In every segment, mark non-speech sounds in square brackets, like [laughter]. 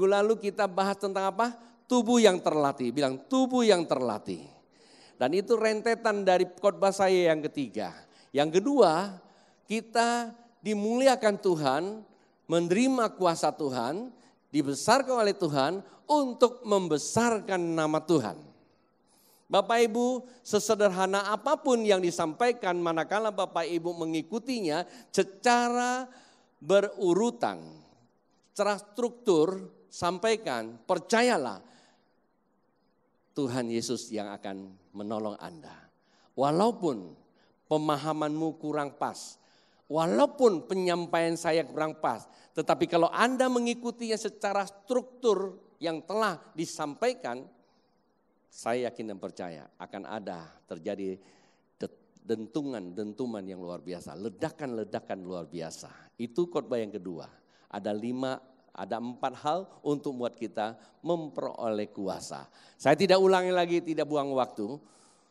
Minggu lalu kita bahas tentang apa? Tubuh yang terlatih. Bilang tubuh yang terlatih. Dan itu rentetan dari khotbah saya yang ketiga. Yang kedua, kita dimuliakan Tuhan, menerima kuasa Tuhan, dibesarkan oleh Tuhan untuk membesarkan nama Tuhan. Bapak Ibu, sesederhana apapun yang disampaikan manakala Bapak Ibu mengikutinya secara berurutan, secara struktur, sampaikan, percayalah Tuhan Yesus yang akan menolong Anda. Walaupun pemahamanmu kurang pas, walaupun penyampaian saya kurang pas, tetapi kalau Anda mengikutinya secara struktur yang telah disampaikan, saya yakin dan percaya akan ada terjadi dentungan, dentuman yang luar biasa, ledakan-ledakan luar biasa. Itu khotbah yang kedua. Ada lima ada empat hal untuk buat kita memperoleh kuasa. Saya tidak ulangi lagi, tidak buang waktu.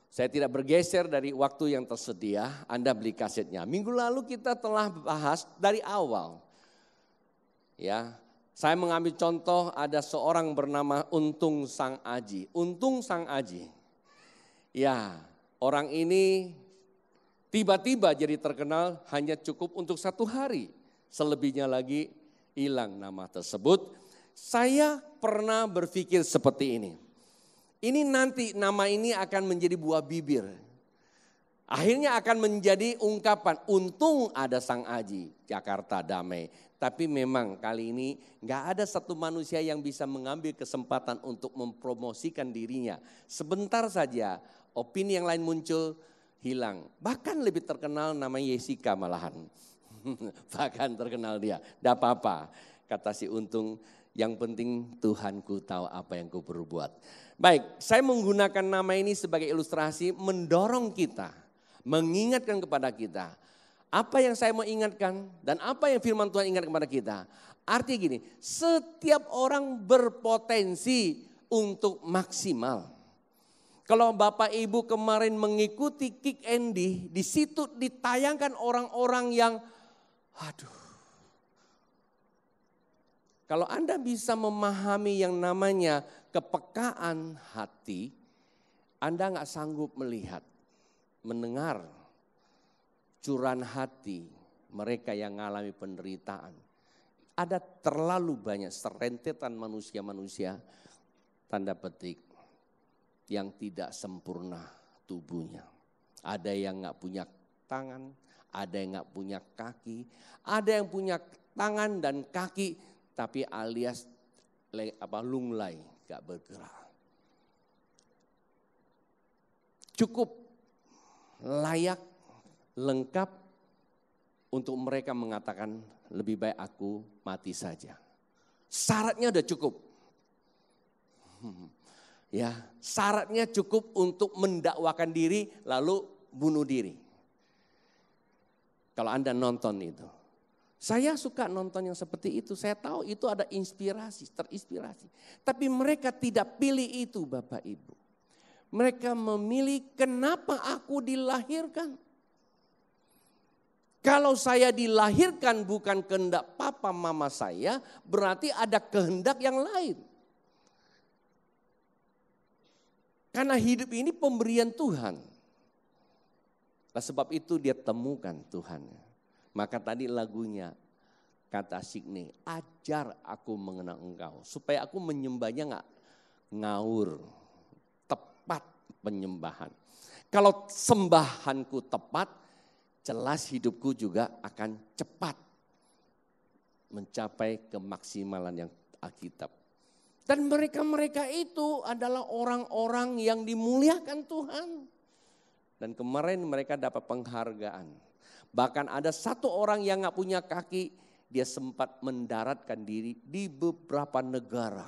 Saya tidak bergeser dari waktu yang tersedia. Anda beli kasetnya. Minggu lalu kita telah bahas dari awal. Ya, saya mengambil contoh ada seorang bernama Untung Sang Aji. Untung Sang Aji. Ya, orang ini tiba-tiba jadi terkenal hanya cukup untuk satu hari. Selebihnya lagi hilang nama tersebut. Saya pernah berpikir seperti ini. Ini nanti nama ini akan menjadi buah bibir. Akhirnya akan menjadi ungkapan, untung ada Sang Aji, Jakarta damai. Tapi memang kali ini nggak ada satu manusia yang bisa mengambil kesempatan untuk mempromosikan dirinya. Sebentar saja opini yang lain muncul, hilang. Bahkan lebih terkenal nama Yesika malahan. [laughs] bahkan terkenal dia. Tidak apa-apa, kata si Untung, yang penting Tuhanku tahu apa yang ku perbuat. Baik, saya menggunakan nama ini sebagai ilustrasi mendorong kita, mengingatkan kepada kita. Apa yang saya mau ingatkan dan apa yang firman Tuhan ingat kepada kita. Artinya gini, setiap orang berpotensi untuk maksimal. Kalau Bapak Ibu kemarin mengikuti Kick Andy, di situ ditayangkan orang-orang yang Aduh. Kalau Anda bisa memahami yang namanya kepekaan hati, Anda nggak sanggup melihat, mendengar curan hati mereka yang mengalami penderitaan. Ada terlalu banyak serentetan manusia-manusia tanda petik yang tidak sempurna tubuhnya. Ada yang nggak punya tangan, ada yang nggak punya kaki, ada yang punya tangan dan kaki, tapi alias le, apa lunglai, nggak bergerak. Cukup layak, lengkap untuk mereka mengatakan lebih baik aku mati saja. Syaratnya udah cukup. [laughs] ya syaratnya cukup untuk mendakwakan diri lalu bunuh diri. Kalau Anda nonton itu. Saya suka nonton yang seperti itu. Saya tahu itu ada inspirasi, terinspirasi. Tapi mereka tidak pilih itu Bapak Ibu. Mereka memilih kenapa aku dilahirkan. Kalau saya dilahirkan bukan kehendak papa mama saya, berarti ada kehendak yang lain. Karena hidup ini pemberian Tuhan. Nah, sebab itu dia temukan Tuhan. Maka tadi lagunya kata Signe, ajar aku mengenal engkau supaya aku menyembahnya nggak ngaur, tepat penyembahan. Kalau sembahanku tepat, jelas hidupku juga akan cepat mencapai kemaksimalan yang Alkitab. Dan mereka-mereka itu adalah orang-orang yang dimuliakan Tuhan. Dan kemarin mereka dapat penghargaan. Bahkan ada satu orang yang nggak punya kaki, dia sempat mendaratkan diri di beberapa negara.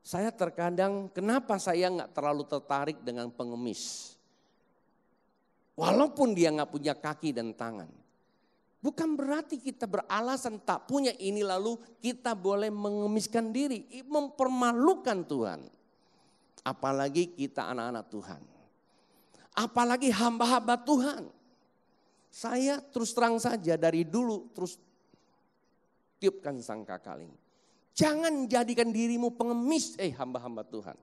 Saya terkadang, kenapa saya nggak terlalu tertarik dengan pengemis? Walaupun dia nggak punya kaki dan tangan. Bukan berarti kita beralasan tak punya ini lalu kita boleh mengemiskan diri, mempermalukan Tuhan apalagi kita anak-anak Tuhan. Apalagi hamba-hamba Tuhan. Saya terus terang saja dari dulu terus tiupkan sangka kaling. Jangan jadikan dirimu pengemis, eh hamba-hamba Tuhan.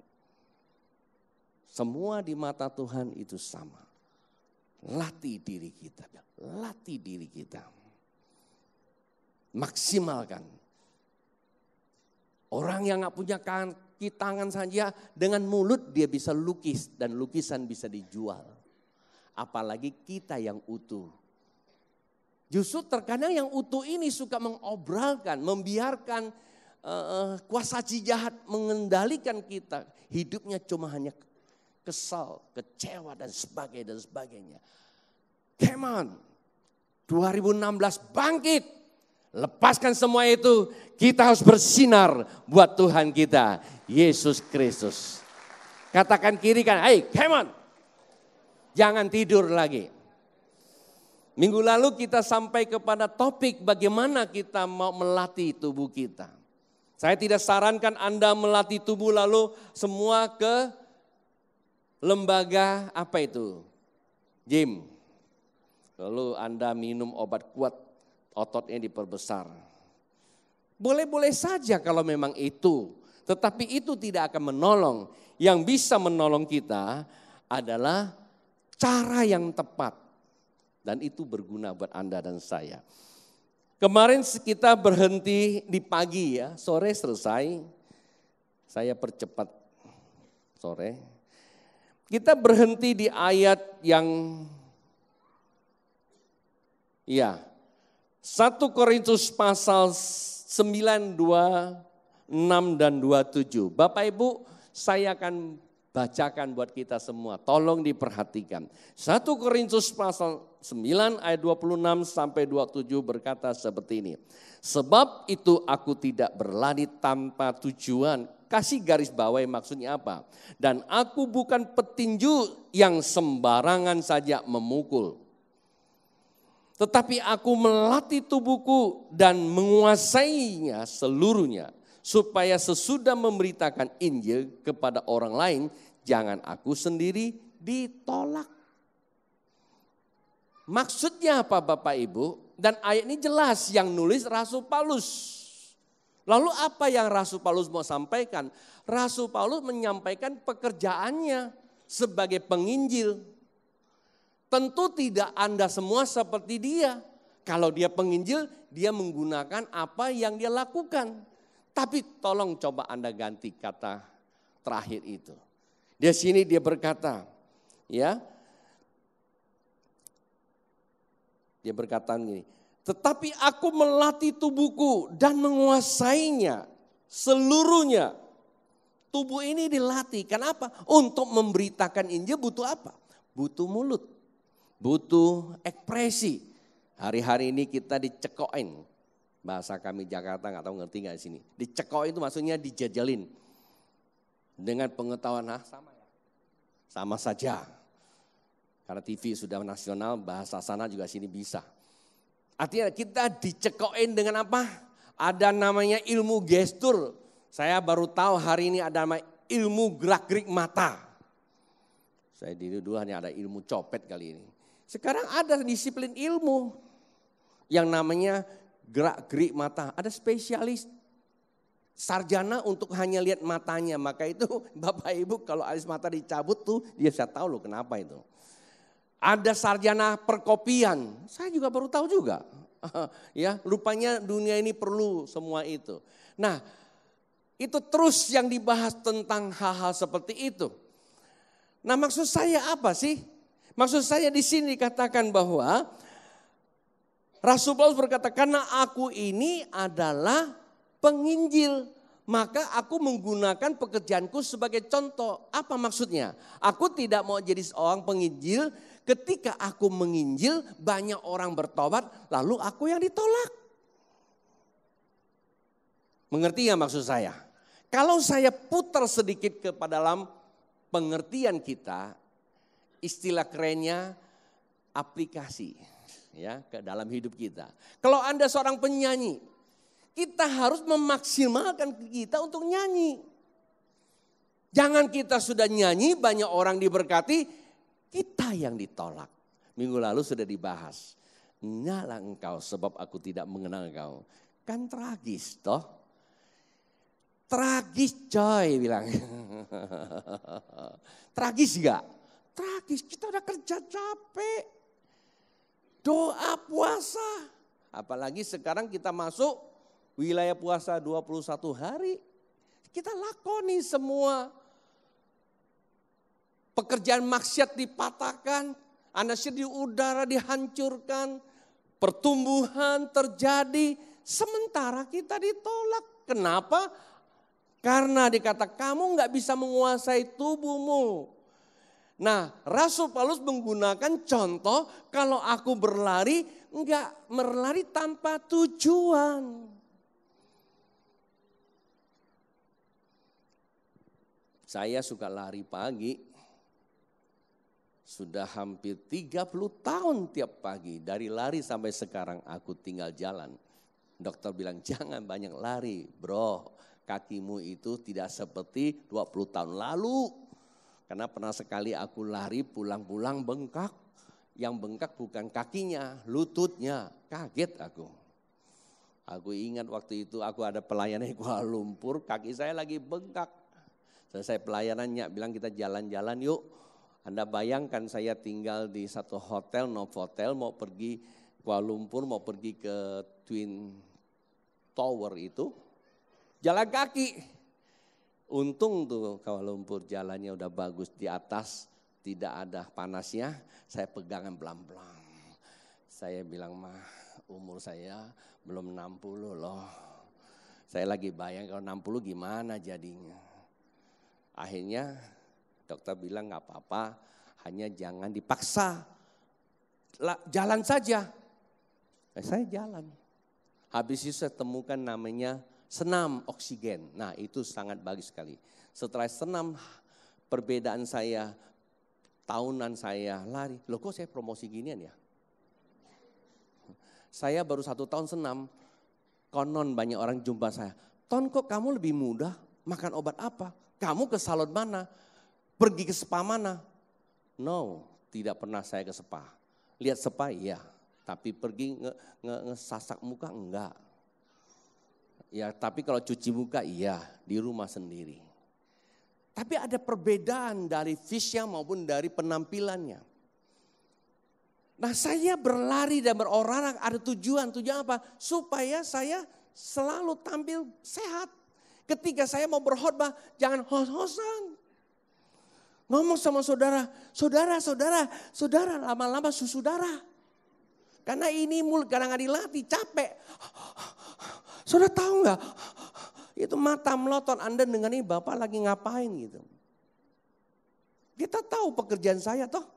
Semua di mata Tuhan itu sama. Latih diri kita, latih diri kita. Maksimalkan. Orang yang gak punya kan- kaki, tangan saja, dengan mulut dia bisa lukis dan lukisan bisa dijual. Apalagi kita yang utuh. Justru terkadang yang utuh ini suka mengobralkan, membiarkan uh, kuasa si jahat mengendalikan kita. Hidupnya cuma hanya kesal, kecewa dan sebagainya dan Come on. 2016 bangkit. Lepaskan semua itu, kita harus bersinar buat Tuhan kita, Yesus Kristus. Katakan kiri kan, hey come on. Jangan tidur lagi. Minggu lalu kita sampai kepada topik bagaimana kita mau melatih tubuh kita. Saya tidak sarankan Anda melatih tubuh lalu semua ke lembaga apa itu? Gym. Lalu Anda minum obat kuat ototnya diperbesar. Boleh-boleh saja kalau memang itu, tetapi itu tidak akan menolong. Yang bisa menolong kita adalah cara yang tepat. Dan itu berguna buat Anda dan saya. Kemarin kita berhenti di pagi ya, sore selesai. Saya percepat sore. Kita berhenti di ayat yang ya, 1 Korintus pasal 9, 2, 6 dan 27. Bapak Ibu saya akan bacakan buat kita semua. Tolong diperhatikan. 1 Korintus pasal 9 ayat 26 sampai 27 berkata seperti ini. Sebab itu aku tidak berlari tanpa tujuan. Kasih garis bawah maksudnya apa? Dan aku bukan petinju yang sembarangan saja memukul tetapi aku melatih tubuhku dan menguasainya seluruhnya. Supaya sesudah memberitakan Injil kepada orang lain, jangan aku sendiri ditolak. Maksudnya apa Bapak Ibu? Dan ayat ini jelas yang nulis Rasul Paulus. Lalu apa yang Rasul Paulus mau sampaikan? Rasul Paulus menyampaikan pekerjaannya sebagai penginjil. Tentu tidak Anda semua seperti dia. Kalau dia penginjil, dia menggunakan apa yang dia lakukan. Tapi tolong coba Anda ganti kata terakhir itu. Di sini dia berkata, ya. Dia berkata gini, tetapi aku melatih tubuhku dan menguasainya seluruhnya. Tubuh ini dilatih, kenapa? Untuk memberitakan Injil butuh apa? Butuh mulut butuh ekspresi. Hari-hari ini kita dicekoin. Bahasa kami Jakarta nggak tahu ngerti nggak di sini. Dicekoin itu maksudnya dijajalin. Dengan pengetahuan, nah sama ya. Sama saja. Karena TV sudah nasional, bahasa sana juga sini bisa. Artinya kita dicekoin dengan apa? Ada namanya ilmu gestur. Saya baru tahu hari ini ada nama ilmu gerak-gerik mata. Saya diri dulu hanya ada ilmu copet kali ini. Sekarang ada disiplin ilmu yang namanya gerak-gerik mata. Ada spesialis sarjana untuk hanya lihat matanya. Maka itu [laughs] Bapak Ibu kalau alis mata dicabut tuh dia bisa tahu loh kenapa itu. Ada sarjana perkopian. Saya juga baru tahu juga. [laughs] ya, rupanya dunia ini perlu semua itu. Nah, itu terus yang dibahas tentang hal-hal seperti itu. Nah, maksud saya apa sih? Maksud saya di sini dikatakan bahwa Rasul Paulus berkata, karena aku ini adalah penginjil, maka aku menggunakan pekerjaanku sebagai contoh. Apa maksudnya? Aku tidak mau jadi seorang penginjil ketika aku menginjil banyak orang bertobat lalu aku yang ditolak. Mengerti ya maksud saya? Kalau saya putar sedikit ke dalam pengertian kita, istilah kerennya aplikasi ya ke dalam hidup kita. Kalau Anda seorang penyanyi, kita harus memaksimalkan kita untuk nyanyi. Jangan kita sudah nyanyi banyak orang diberkati, kita yang ditolak. Minggu lalu sudah dibahas. Nyala engkau sebab aku tidak mengenal engkau. Kan tragis toh. Tragis coy bilang. [laughs] tragis gak? Tragis, kita udah kerja capek. Doa puasa. Apalagi sekarang kita masuk wilayah puasa 21 hari. Kita lakoni semua. Pekerjaan maksiat dipatahkan. Anasir di udara dihancurkan. Pertumbuhan terjadi. Sementara kita ditolak. Kenapa? Karena dikata kamu nggak bisa menguasai tubuhmu. Nah, Rasul Paulus menggunakan contoh kalau aku berlari, enggak berlari tanpa tujuan. Saya suka lari pagi. Sudah hampir 30 tahun tiap pagi. Dari lari sampai sekarang aku tinggal jalan. Dokter bilang jangan banyak lari bro. Kakimu itu tidak seperti 20 tahun lalu. Karena pernah sekali aku lari pulang-pulang bengkak. Yang bengkak bukan kakinya, lututnya. Kaget aku. Aku ingat waktu itu aku ada pelayanan di Kuala Lumpur, kaki saya lagi bengkak. Selesai pelayanannya bilang kita jalan-jalan yuk. Anda bayangkan saya tinggal di satu hotel, Novotel, mau pergi Kuala Lumpur, mau pergi ke Twin Tower itu. Jalan kaki Untung tuh Kuala Lumpur jalannya udah bagus di atas, tidak ada panasnya, saya pegangan pelan-pelan. Saya bilang, mah umur saya belum 60 loh. Saya lagi bayang kalau 60 gimana jadinya. Akhirnya dokter bilang nggak apa-apa, hanya jangan dipaksa. Jalan saja. Eh, saya jalan. Habis itu saya temukan namanya senam oksigen. Nah, itu sangat bagus sekali. Setelah senam perbedaan saya tahunan saya lari. Loh kok saya promosi ginian ya? Saya baru satu tahun senam, konon banyak orang jumpa saya. Ton kok kamu lebih mudah? makan obat apa? Kamu ke salon mana? Pergi ke spa mana? No, tidak pernah saya ke spa. Lihat spa iya, tapi pergi nge, nge, ngesasak muka enggak Ya, tapi kalau cuci muka iya, di rumah sendiri. Tapi ada perbedaan dari fisiknya maupun dari penampilannya. Nah saya berlari dan berolahraga ada tujuan. Tujuan apa? Supaya saya selalu tampil sehat. Ketika saya mau berkhotbah jangan hos-hosan. Ngomong sama saudara, saudara, saudara, saudara, lama-lama susu darah. Karena ini mulut kadang-kadang dilatih, capek sudah tahu nggak? Itu mata melotot Anda dengan ini Bapak lagi ngapain gitu. Kita tahu pekerjaan saya toh.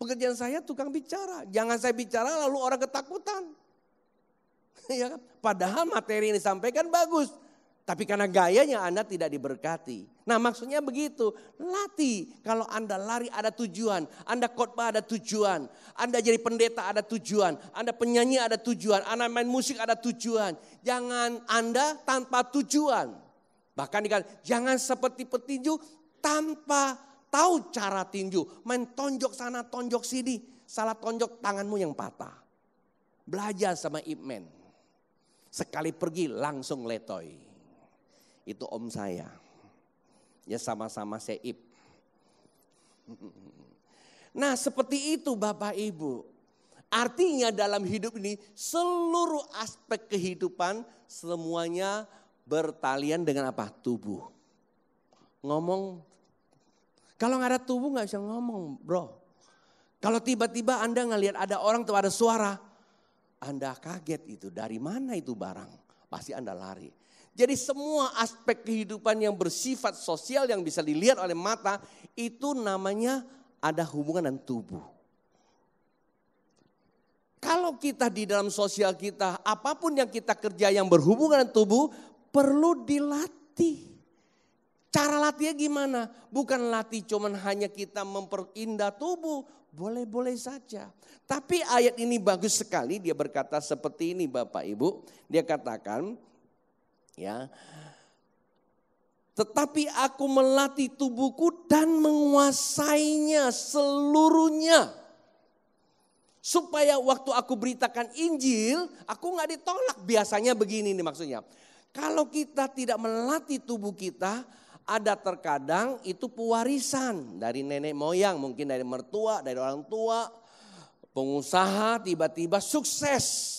Pekerjaan saya tukang bicara. Jangan saya bicara lalu orang ketakutan. [laughs] Ya, kan? padahal materi ini sampaikan bagus. Tapi karena gayanya Anda tidak diberkati. Nah maksudnya begitu, latih. Kalau Anda lari ada tujuan, Anda khotbah ada tujuan, Anda jadi pendeta ada tujuan, Anda penyanyi ada tujuan, Anda main musik ada tujuan. Jangan Anda tanpa tujuan. Bahkan dikatakan jangan seperti petinju tanpa tahu cara tinju. Main tonjok sana, tonjok sini. Salah tonjok tanganmu yang patah. Belajar sama Ipman. Sekali pergi langsung letoy itu om saya. Ya sama-sama Seib. Nah seperti itu Bapak Ibu. Artinya dalam hidup ini seluruh aspek kehidupan semuanya bertalian dengan apa? Tubuh. Ngomong. Kalau nggak ada tubuh nggak bisa ngomong bro. Kalau tiba-tiba Anda ngelihat ada orang atau ada suara. Anda kaget itu dari mana itu barang. Pasti Anda lari. Jadi semua aspek kehidupan yang bersifat sosial yang bisa dilihat oleh mata itu namanya ada hubungan dengan tubuh. Kalau kita di dalam sosial kita, apapun yang kita kerja yang berhubungan dengan tubuh perlu dilatih. Cara latihnya gimana? Bukan latih cuman hanya kita memperindah tubuh, boleh-boleh saja. Tapi ayat ini bagus sekali dia berkata seperti ini Bapak Ibu. Dia katakan Ya. Tetapi aku melatih tubuhku dan menguasainya seluruhnya. Supaya waktu aku beritakan Injil, aku nggak ditolak. Biasanya begini nih maksudnya. Kalau kita tidak melatih tubuh kita, ada terkadang itu pewarisan dari nenek moyang, mungkin dari mertua, dari orang tua, pengusaha tiba-tiba sukses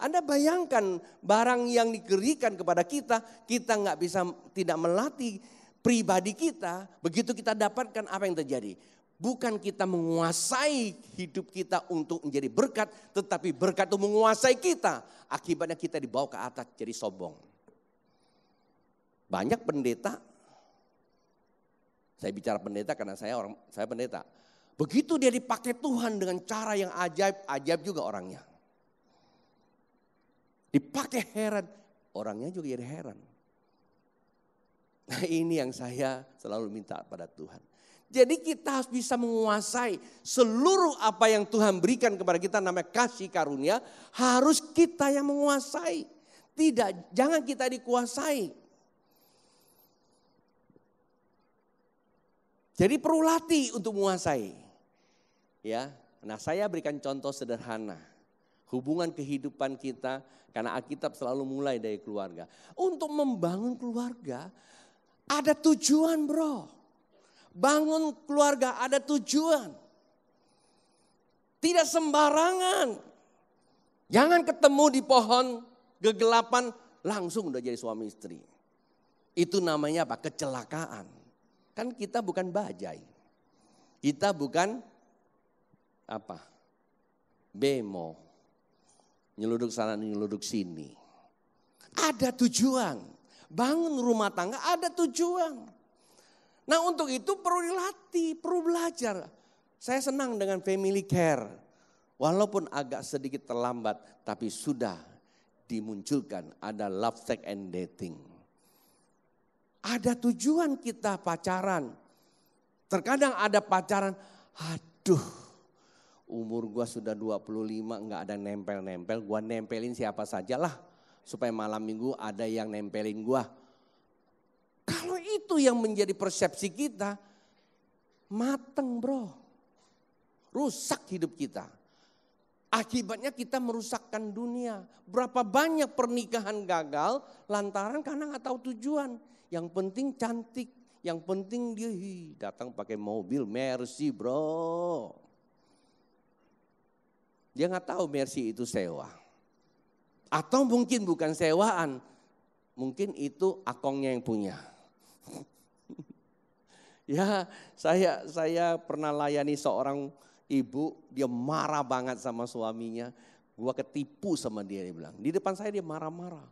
anda bayangkan barang yang dikerikan kepada kita, kita nggak bisa tidak melatih pribadi kita. Begitu kita dapatkan apa yang terjadi? Bukan kita menguasai hidup kita untuk menjadi berkat, tetapi berkat itu menguasai kita. Akibatnya kita dibawa ke atas jadi sombong. Banyak pendeta, saya bicara pendeta karena saya orang saya pendeta. Begitu dia dipakai Tuhan dengan cara yang ajaib, ajaib juga orangnya. Dipakai heran. Orangnya juga jadi heran. Nah ini yang saya selalu minta pada Tuhan. Jadi kita harus bisa menguasai seluruh apa yang Tuhan berikan kepada kita namanya kasih karunia harus kita yang menguasai. Tidak jangan kita dikuasai. Jadi perlu latih untuk menguasai. Ya. Nah, saya berikan contoh sederhana hubungan kehidupan kita karena Alkitab selalu mulai dari keluarga. Untuk membangun keluarga ada tujuan, Bro. Bangun keluarga ada tujuan. Tidak sembarangan. Jangan ketemu di pohon kegelapan langsung udah jadi suami istri. Itu namanya apa? Kecelakaan. Kan kita bukan bajai. Kita bukan apa? Bemo nyeluduk sana, nyeluduk sini. Ada tujuan. Bangun rumah tangga ada tujuan. Nah untuk itu perlu dilatih, perlu belajar. Saya senang dengan family care. Walaupun agak sedikit terlambat, tapi sudah dimunculkan. Ada love, sex, and dating. Ada tujuan kita pacaran. Terkadang ada pacaran, aduh umur gue sudah 25 nggak ada nempel-nempel, gue nempelin siapa saja lah, supaya malam minggu ada yang nempelin gue. Kalau itu yang menjadi persepsi kita, mateng bro. Rusak hidup kita. Akibatnya kita merusakkan dunia. Berapa banyak pernikahan gagal lantaran karena nggak tahu tujuan. Yang penting cantik, yang penting dia datang pakai mobil Mercy bro. Dia nggak tahu mercy itu sewa. Atau mungkin bukan sewaan, mungkin itu akongnya yang punya. [laughs] ya, saya saya pernah layani seorang ibu, dia marah banget sama suaminya. Gua ketipu sama dia dia bilang. Di depan saya dia marah-marah.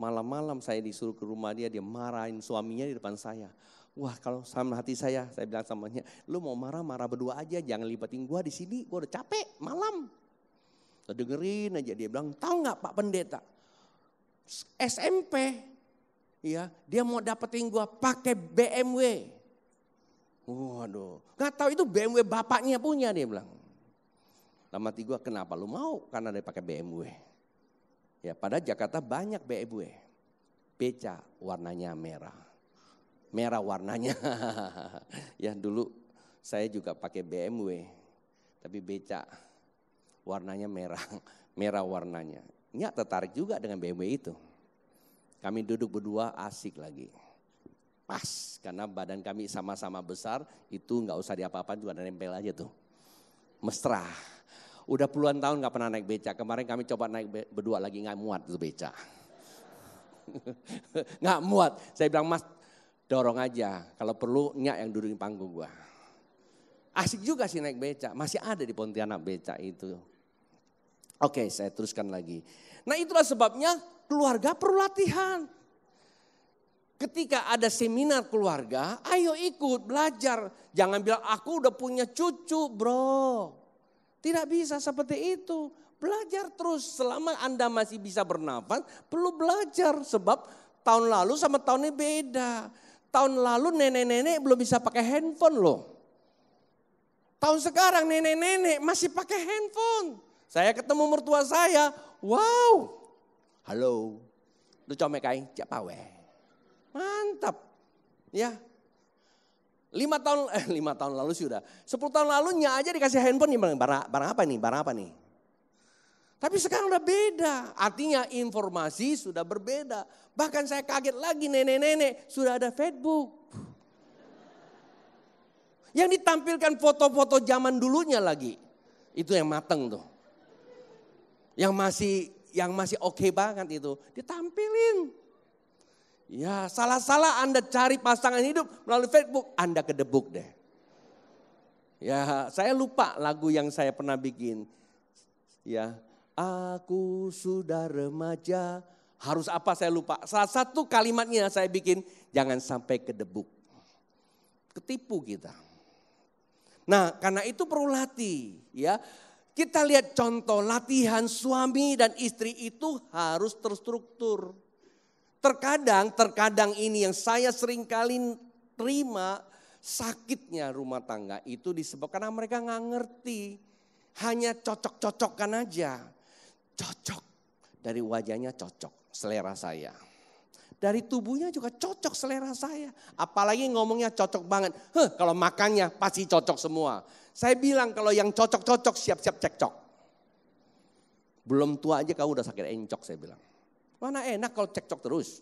Malam-malam saya disuruh ke rumah dia, dia marahin suaminya di depan saya. Wah kalau sama hati saya, saya bilang sama dia, lu mau marah-marah berdua aja, jangan libatin gua di sini, gua udah capek malam. Kita aja dia bilang, tahu nggak Pak Pendeta? SMP, ya dia mau dapetin gua pakai BMW. Waduh, nggak tahu itu BMW bapaknya punya dia bilang. Lama gua kenapa lu mau? Karena dia pakai BMW. Ya, pada Jakarta banyak BMW. Beca warnanya merah. Merah warnanya. [laughs] ya dulu saya juga pakai BMW, tapi beca warnanya merah, [laughs] merah warnanya. Nyak tertarik juga dengan BMW itu. Kami duduk berdua asik lagi. Pas, karena badan kami sama-sama besar, itu nggak usah diapa-apain juga nempel aja tuh. Mesra. Udah puluhan tahun nggak pernah naik beca. Kemarin kami coba naik berdua lagi nggak muat tuh beca. [laughs] nggak muat. Saya bilang mas dorong aja. Kalau perlu nyak yang duduk di panggung gua. Asik juga sih naik beca. Masih ada di Pontianak beca itu. Oke, saya teruskan lagi. Nah, itulah sebabnya keluarga perlu latihan. Ketika ada seminar keluarga, ayo ikut belajar. Jangan bilang aku udah punya cucu, bro. Tidak bisa seperti itu. Belajar terus selama Anda masih bisa bernafas, perlu belajar sebab tahun lalu sama tahun ini beda. Tahun lalu nenek-nenek belum bisa pakai handphone loh. Tahun sekarang nenek-nenek masih pakai handphone. Saya ketemu mertua saya, wow. Halo, lu comek kain, siapa weh, Mantap. Ya, Lima tahun, [laughs] eh, lima tahun lalu sudah. Sepuluh tahun lalu nya aja dikasih handphone ya, nih barang, barang apa nih, barang apa nih. Tapi sekarang udah beda. Artinya informasi sudah berbeda. Bahkan saya kaget lagi nenek-nenek sudah ada Facebook. Yang ditampilkan foto-foto zaman dulunya lagi. Itu yang mateng tuh. Yang masih yang masih oke okay banget itu ditampilin. Ya, salah-salah Anda cari pasangan hidup melalui Facebook, Anda kedebuk deh. Ya, saya lupa lagu yang saya pernah bikin. Ya, aku sudah remaja, harus apa saya lupa. Salah satu kalimatnya saya bikin, jangan sampai kedebuk. Ketipu kita. Nah karena itu perlu latih ya. Kita lihat contoh latihan suami dan istri itu harus terstruktur. Terkadang, terkadang ini yang saya sering kali terima sakitnya rumah tangga itu disebabkan karena mereka nggak ngerti. Hanya cocok cocokkan aja. Cocok. Dari wajahnya cocok, selera saya. Dari tubuhnya juga cocok selera saya. Apalagi ngomongnya cocok banget. Heh, kalau makannya pasti cocok semua. Saya bilang kalau yang cocok-cocok siap-siap cekcok. Belum tua aja kau udah sakit encok saya bilang. Mana enak kalau cekcok terus.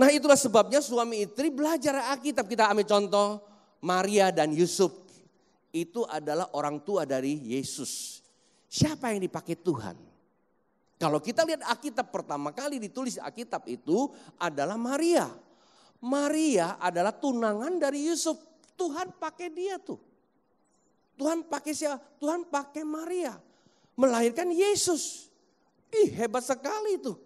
Nah itulah sebabnya suami istri belajar Alkitab. Kita ambil contoh Maria dan Yusuf. Itu adalah orang tua dari Yesus. Siapa yang dipakai Tuhan? Kalau kita lihat Alkitab pertama kali ditulis Alkitab itu adalah Maria. Maria adalah tunangan dari Yusuf. Tuhan pakai dia tuh. Tuhan pakai siapa? Tuhan pakai Maria. Melahirkan Yesus. Ih hebat sekali tuh.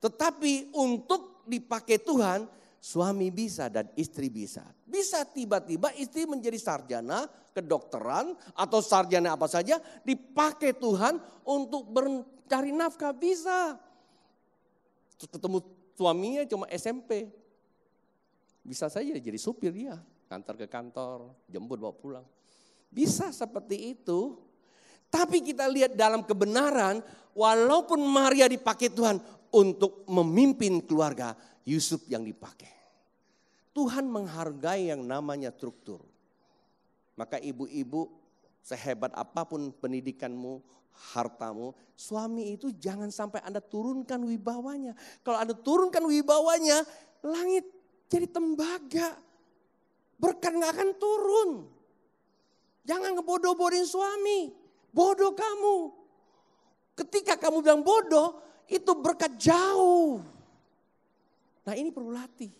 Tetapi untuk dipakai Tuhan suami bisa dan istri bisa. Bisa tiba-tiba istri menjadi sarjana kedokteran atau sarjana apa saja dipakai Tuhan untuk cari nafkah bisa. Terus ketemu suaminya cuma SMP. Bisa saja jadi supir ya, kantor ke kantor, jemput bawa pulang. Bisa seperti itu. Tapi kita lihat dalam kebenaran, walaupun Maria dipakai Tuhan untuk memimpin keluarga, Yusuf yang dipakai. Tuhan menghargai yang namanya struktur. Maka ibu-ibu sehebat apapun pendidikanmu, hartamu. Suami itu jangan sampai Anda turunkan wibawanya. Kalau Anda turunkan wibawanya, langit jadi tembaga. Berkat nggak akan turun. Jangan ngebodoh-bodohin suami. Bodoh kamu. Ketika kamu bilang bodoh, itu berkat jauh. Nah ini perlu latih.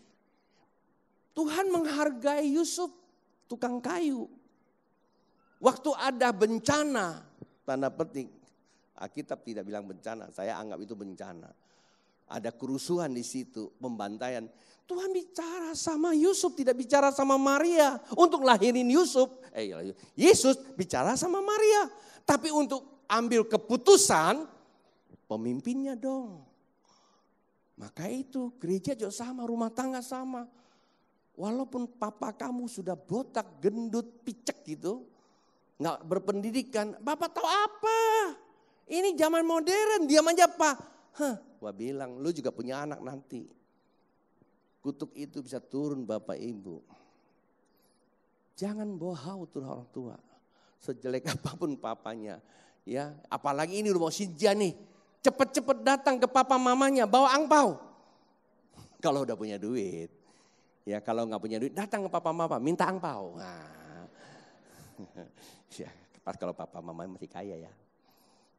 Tuhan menghargai Yusuf, tukang kayu. Waktu ada bencana, tanda petik. Alkitab tidak bilang bencana, saya anggap itu bencana. Ada kerusuhan di situ, pembantaian. Tuhan bicara sama Yusuf, tidak bicara sama Maria. Untuk lahirin Yusuf, eh iya, iya. Yesus bicara sama Maria. Tapi untuk ambil keputusan, pemimpinnya dong. Maka itu gereja juga sama, rumah tangga sama. Walaupun papa kamu sudah botak, gendut, picek gitu nggak berpendidikan, Bapak tahu apa? Ini zaman modern, dia aja Pak. Hah, gua bilang lu juga punya anak nanti. Kutuk itu bisa turun Bapak Ibu. Jangan bawa turun orang tua. Sejelek [laughs] apapun papanya. Ya, apalagi ini rumah Sinja nih. Cepet-cepet datang ke papa mamanya, bawa angpau. [laughs] Kalau udah punya duit. Ya kalau nggak punya duit datang ke papa mama minta angpau. Nah. [laughs] Ya, pas kalau papa mama masih kaya ya.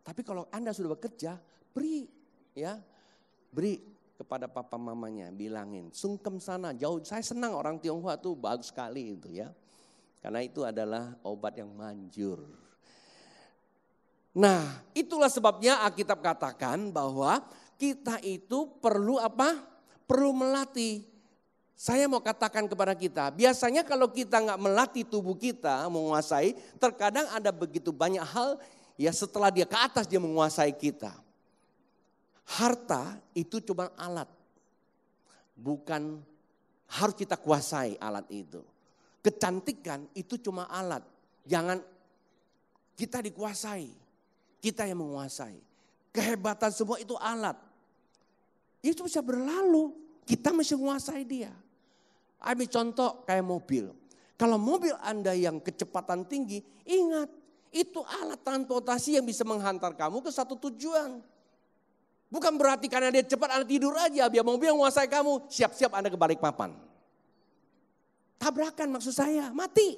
Tapi kalau Anda sudah bekerja, beri ya. Beri kepada papa mamanya, bilangin, sungkem sana, jauh. Saya senang orang Tionghoa tuh bagus sekali itu ya. Karena itu adalah obat yang manjur. Nah, itulah sebabnya Alkitab katakan bahwa kita itu perlu apa? Perlu melatih saya mau katakan kepada kita, biasanya kalau kita nggak melatih tubuh kita menguasai, terkadang ada begitu banyak hal ya setelah dia ke atas dia menguasai kita. Harta itu cuma alat, bukan harus kita kuasai alat itu. Kecantikan itu cuma alat, jangan kita dikuasai, kita yang menguasai. Kehebatan semua itu alat, itu bisa berlalu, kita masih menguasai dia. Ambil contoh kayak mobil. Kalau mobil Anda yang kecepatan tinggi, ingat itu alat transportasi yang bisa menghantar kamu ke satu tujuan. Bukan berarti karena dia cepat Anda tidur aja, biar mobil yang menguasai kamu, siap-siap Anda kebalik papan. Tabrakan maksud saya, mati.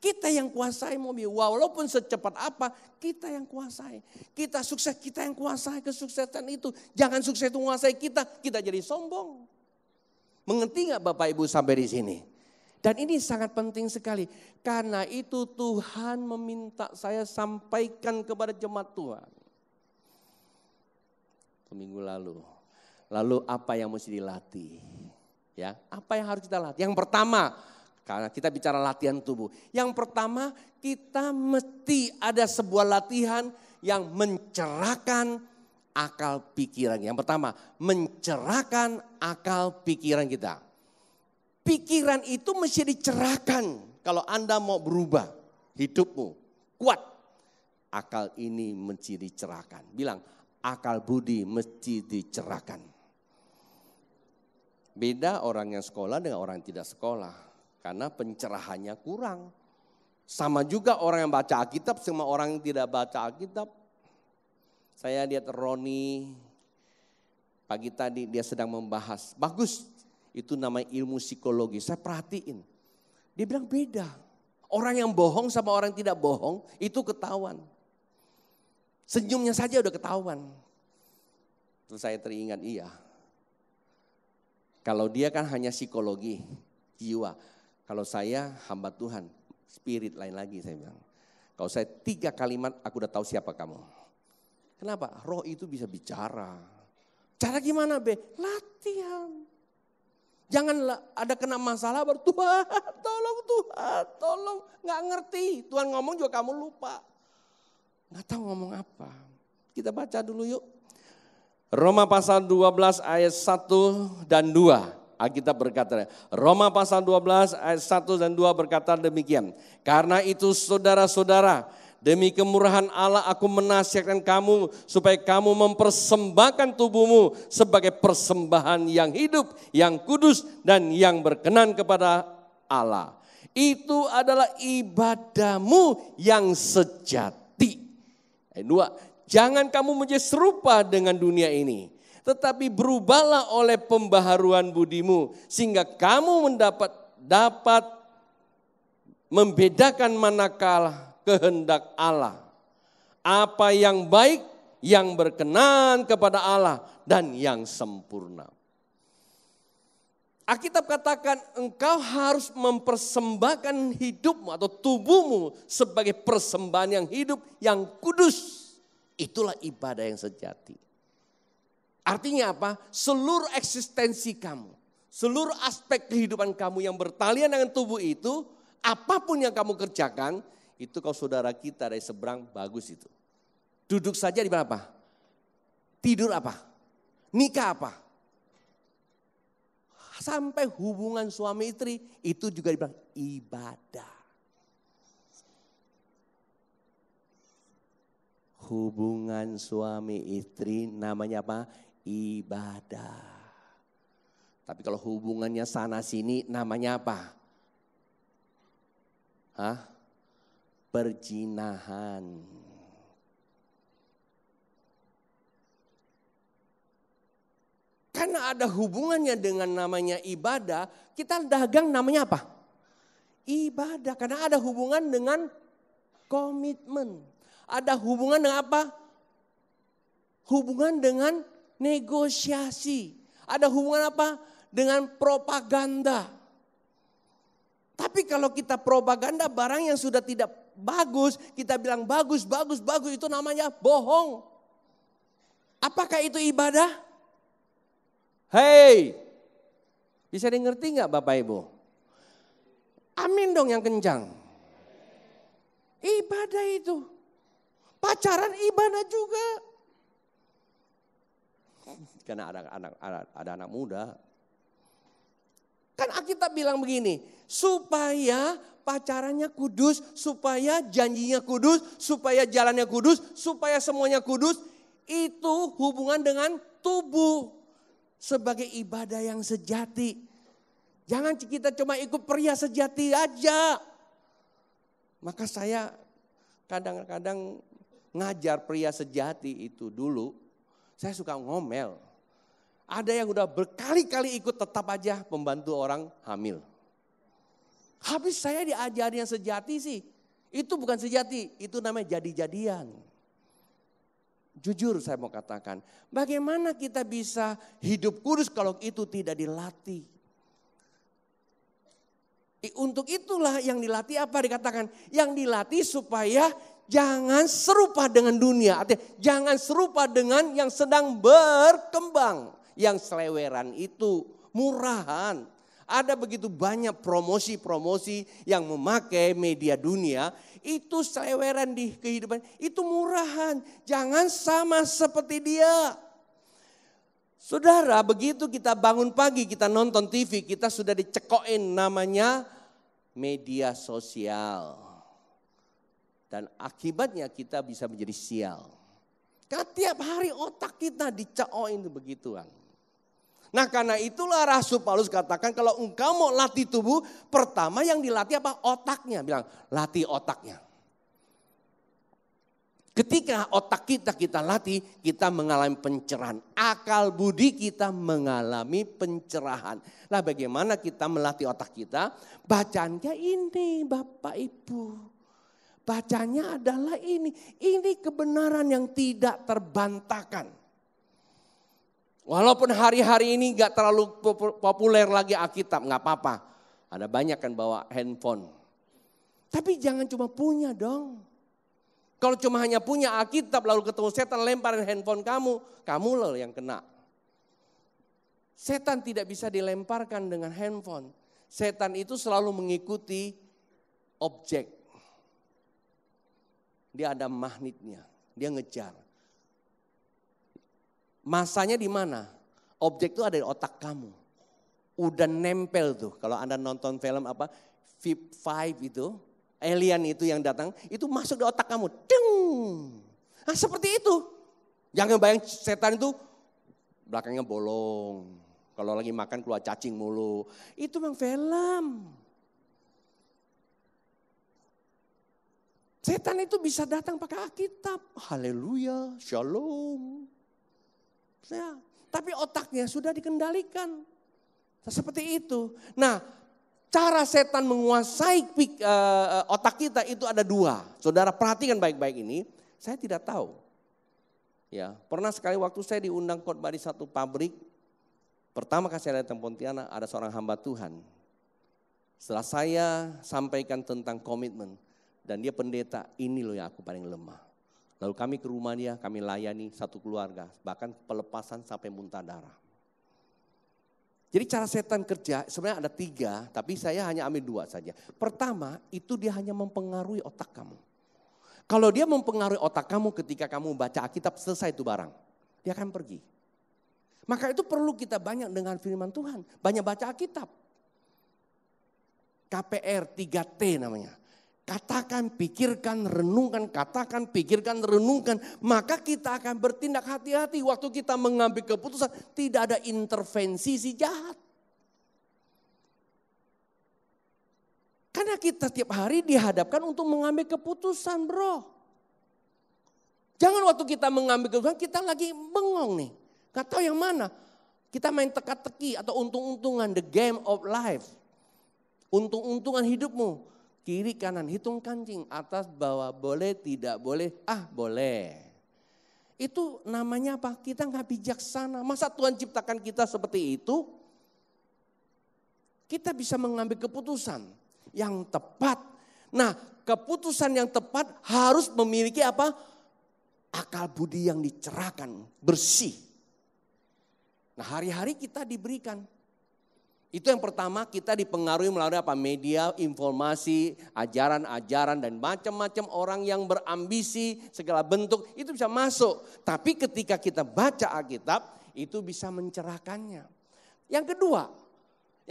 Kita yang kuasai mobil, walaupun secepat apa, kita yang kuasai. Kita sukses, kita yang kuasai kesuksesan itu. Jangan sukses itu menguasai kita, kita jadi sombong. Mengerti nggak Bapak Ibu sampai di sini? Dan ini sangat penting sekali. Karena itu Tuhan meminta saya sampaikan kepada jemaat Tuhan. Seminggu lalu. Lalu apa yang mesti dilatih? Ya, apa yang harus kita latih? Yang pertama, karena kita bicara latihan tubuh. Yang pertama, kita mesti ada sebuah latihan yang mencerahkan akal pikiran. Yang pertama, mencerahkan akal pikiran kita. Pikiran itu mesti dicerahkan kalau Anda mau berubah hidupmu. Kuat. Akal ini mesti dicerahkan. Bilang, akal budi mesti dicerahkan. Beda orang yang sekolah dengan orang yang tidak sekolah. Karena pencerahannya kurang. Sama juga orang yang baca Alkitab sama orang yang tidak baca Alkitab saya lihat Roni pagi tadi dia sedang membahas. Bagus, itu namanya ilmu psikologi. Saya perhatiin. Dia bilang beda. Orang yang bohong sama orang yang tidak bohong itu ketahuan. Senyumnya saja udah ketahuan. Terus saya teringat, iya. Kalau dia kan hanya psikologi, jiwa. Kalau saya hamba Tuhan, spirit lain lagi saya bilang. Kalau saya tiga kalimat, aku udah tahu siapa kamu. Kenapa? Roh itu bisa bicara. Cara gimana Be? Latihan. Jangan ada kena masalah baru Tuhan tolong Tuhan tolong. nggak ngerti. Tuhan ngomong juga kamu lupa. Gak tahu ngomong apa. Kita baca dulu yuk. Roma pasal 12 ayat 1 dan 2. Alkitab berkata, Roma pasal 12 ayat 1 dan 2 berkata demikian. Karena itu saudara-saudara, Demi kemurahan Allah aku menasihatkan kamu supaya kamu mempersembahkan tubuhmu sebagai persembahan yang hidup, yang kudus dan yang berkenan kepada Allah. Itu adalah ibadahmu yang sejati. Ayat dua, jangan kamu menjadi serupa dengan dunia ini. Tetapi berubahlah oleh pembaharuan budimu sehingga kamu mendapat dapat membedakan manakala kehendak Allah. Apa yang baik, yang berkenan kepada Allah, dan yang sempurna. Alkitab katakan engkau harus mempersembahkan hidupmu atau tubuhmu sebagai persembahan yang hidup, yang kudus. Itulah ibadah yang sejati. Artinya apa? Seluruh eksistensi kamu, seluruh aspek kehidupan kamu yang bertalian dengan tubuh itu, apapun yang kamu kerjakan, itu kalau saudara kita dari seberang bagus itu. Duduk saja di mana apa? Tidur apa? Nikah apa? Sampai hubungan suami istri itu juga dibilang ibadah. Hubungan suami istri namanya apa? Ibadah. Tapi kalau hubungannya sana sini namanya apa? Hah? perjinahan. Karena ada hubungannya dengan namanya ibadah, kita dagang namanya apa? Ibadah, karena ada hubungan dengan komitmen. Ada hubungan dengan apa? Hubungan dengan negosiasi. Ada hubungan apa? Dengan propaganda. Tapi kalau kita propaganda barang yang sudah tidak bagus, kita bilang bagus, bagus, bagus itu namanya bohong. Apakah itu ibadah? Hei, bisa ngerti nggak Bapak Ibu? Amin dong yang kencang. Ibadah itu. Pacaran ibadah juga. Karena ada anak ada, ada anak muda. Kan Alkitab bilang begini, supaya pacarannya kudus, supaya janjinya kudus, supaya jalannya kudus, supaya semuanya kudus. Itu hubungan dengan tubuh sebagai ibadah yang sejati. Jangan kita cuma ikut pria sejati aja. Maka saya kadang-kadang ngajar pria sejati itu dulu. Saya suka ngomel. Ada yang udah berkali-kali ikut tetap aja pembantu orang hamil. Habis saya diajari yang sejati sih. Itu bukan sejati, itu namanya jadi-jadian. Jujur saya mau katakan, bagaimana kita bisa hidup kudus kalau itu tidak dilatih? Untuk itulah yang dilatih apa dikatakan? Yang dilatih supaya jangan serupa dengan dunia. Artinya jangan serupa dengan yang sedang berkembang. Yang seleweran itu, murahan, ada begitu banyak promosi-promosi yang memakai media dunia, itu seleweran di kehidupan, itu murahan. Jangan sama seperti dia. Saudara, begitu kita bangun pagi, kita nonton TV, kita sudah dicekokin namanya media sosial. Dan akibatnya kita bisa menjadi sial. Karena tiap hari otak kita dicekoin begituan. Nah karena itulah Rasul Paulus katakan kalau engkau mau latih tubuh, pertama yang dilatih apa? Otaknya. Bilang, latih otaknya. Ketika otak kita kita latih, kita mengalami pencerahan. Akal budi kita mengalami pencerahan. Nah bagaimana kita melatih otak kita? bacanya ini Bapak Ibu. Bacanya adalah ini. Ini kebenaran yang tidak terbantahkan. Walaupun hari-hari ini gak terlalu populer lagi Alkitab, gak apa-apa. Ada banyak kan bawa handphone. Tapi jangan cuma punya dong. Kalau cuma hanya punya Alkitab lalu ketemu setan lemparin handphone kamu, kamu loh yang kena. Setan tidak bisa dilemparkan dengan handphone. Setan itu selalu mengikuti objek. Dia ada magnetnya, dia ngejar. Masanya di mana? Objek itu ada di otak kamu. Udah nempel tuh. Kalau Anda nonton film apa, VIP 5 itu, alien itu yang datang, itu masuk di otak kamu. Deng! Nah, seperti itu. Jangan bayang setan itu belakangnya bolong. Kalau lagi makan keluar cacing mulu. Itu memang film. Setan itu bisa datang pakai Alkitab. Haleluya, shalom. Ya, tapi otaknya sudah dikendalikan. Seperti itu. Nah, cara setan menguasai eh, eh, otak kita itu ada dua. Saudara perhatikan baik-baik ini. Saya tidak tahu. Ya, pernah sekali waktu saya diundang khotbah di satu pabrik. Pertama kali saya datang Pontianak ada seorang hamba Tuhan. Setelah saya sampaikan tentang komitmen dan dia pendeta, ini loh yang aku paling lemah. Lalu kami ke Rumania, kami layani satu keluarga, bahkan pelepasan sampai muntah darah. Jadi cara setan kerja sebenarnya ada tiga, tapi saya hanya ambil dua saja. Pertama, itu dia hanya mempengaruhi otak kamu. Kalau dia mempengaruhi otak kamu ketika kamu baca Alkitab selesai itu barang, dia akan pergi. Maka itu perlu kita banyak dengan firman Tuhan, banyak baca Alkitab. KPR 3T namanya. Katakan, pikirkan, renungkan, katakan, pikirkan, renungkan. Maka kita akan bertindak hati-hati waktu kita mengambil keputusan. Tidak ada intervensi si jahat. Karena kita tiap hari dihadapkan untuk mengambil keputusan bro. Jangan waktu kita mengambil keputusan kita lagi bengong nih. Gak tahu yang mana. Kita main teka-teki atau untung-untungan. The game of life. Untung-untungan hidupmu kiri kanan, hitung kancing, atas bawah boleh, tidak boleh, ah boleh. Itu namanya apa? Kita nggak bijaksana. Masa Tuhan ciptakan kita seperti itu? Kita bisa mengambil keputusan yang tepat. Nah, keputusan yang tepat harus memiliki apa? Akal budi yang dicerahkan, bersih. Nah, hari-hari kita diberikan itu yang pertama kita dipengaruhi melalui apa? Media, informasi, ajaran-ajaran dan macam-macam orang yang berambisi segala bentuk itu bisa masuk. Tapi ketika kita baca Alkitab itu bisa mencerahkannya. Yang kedua,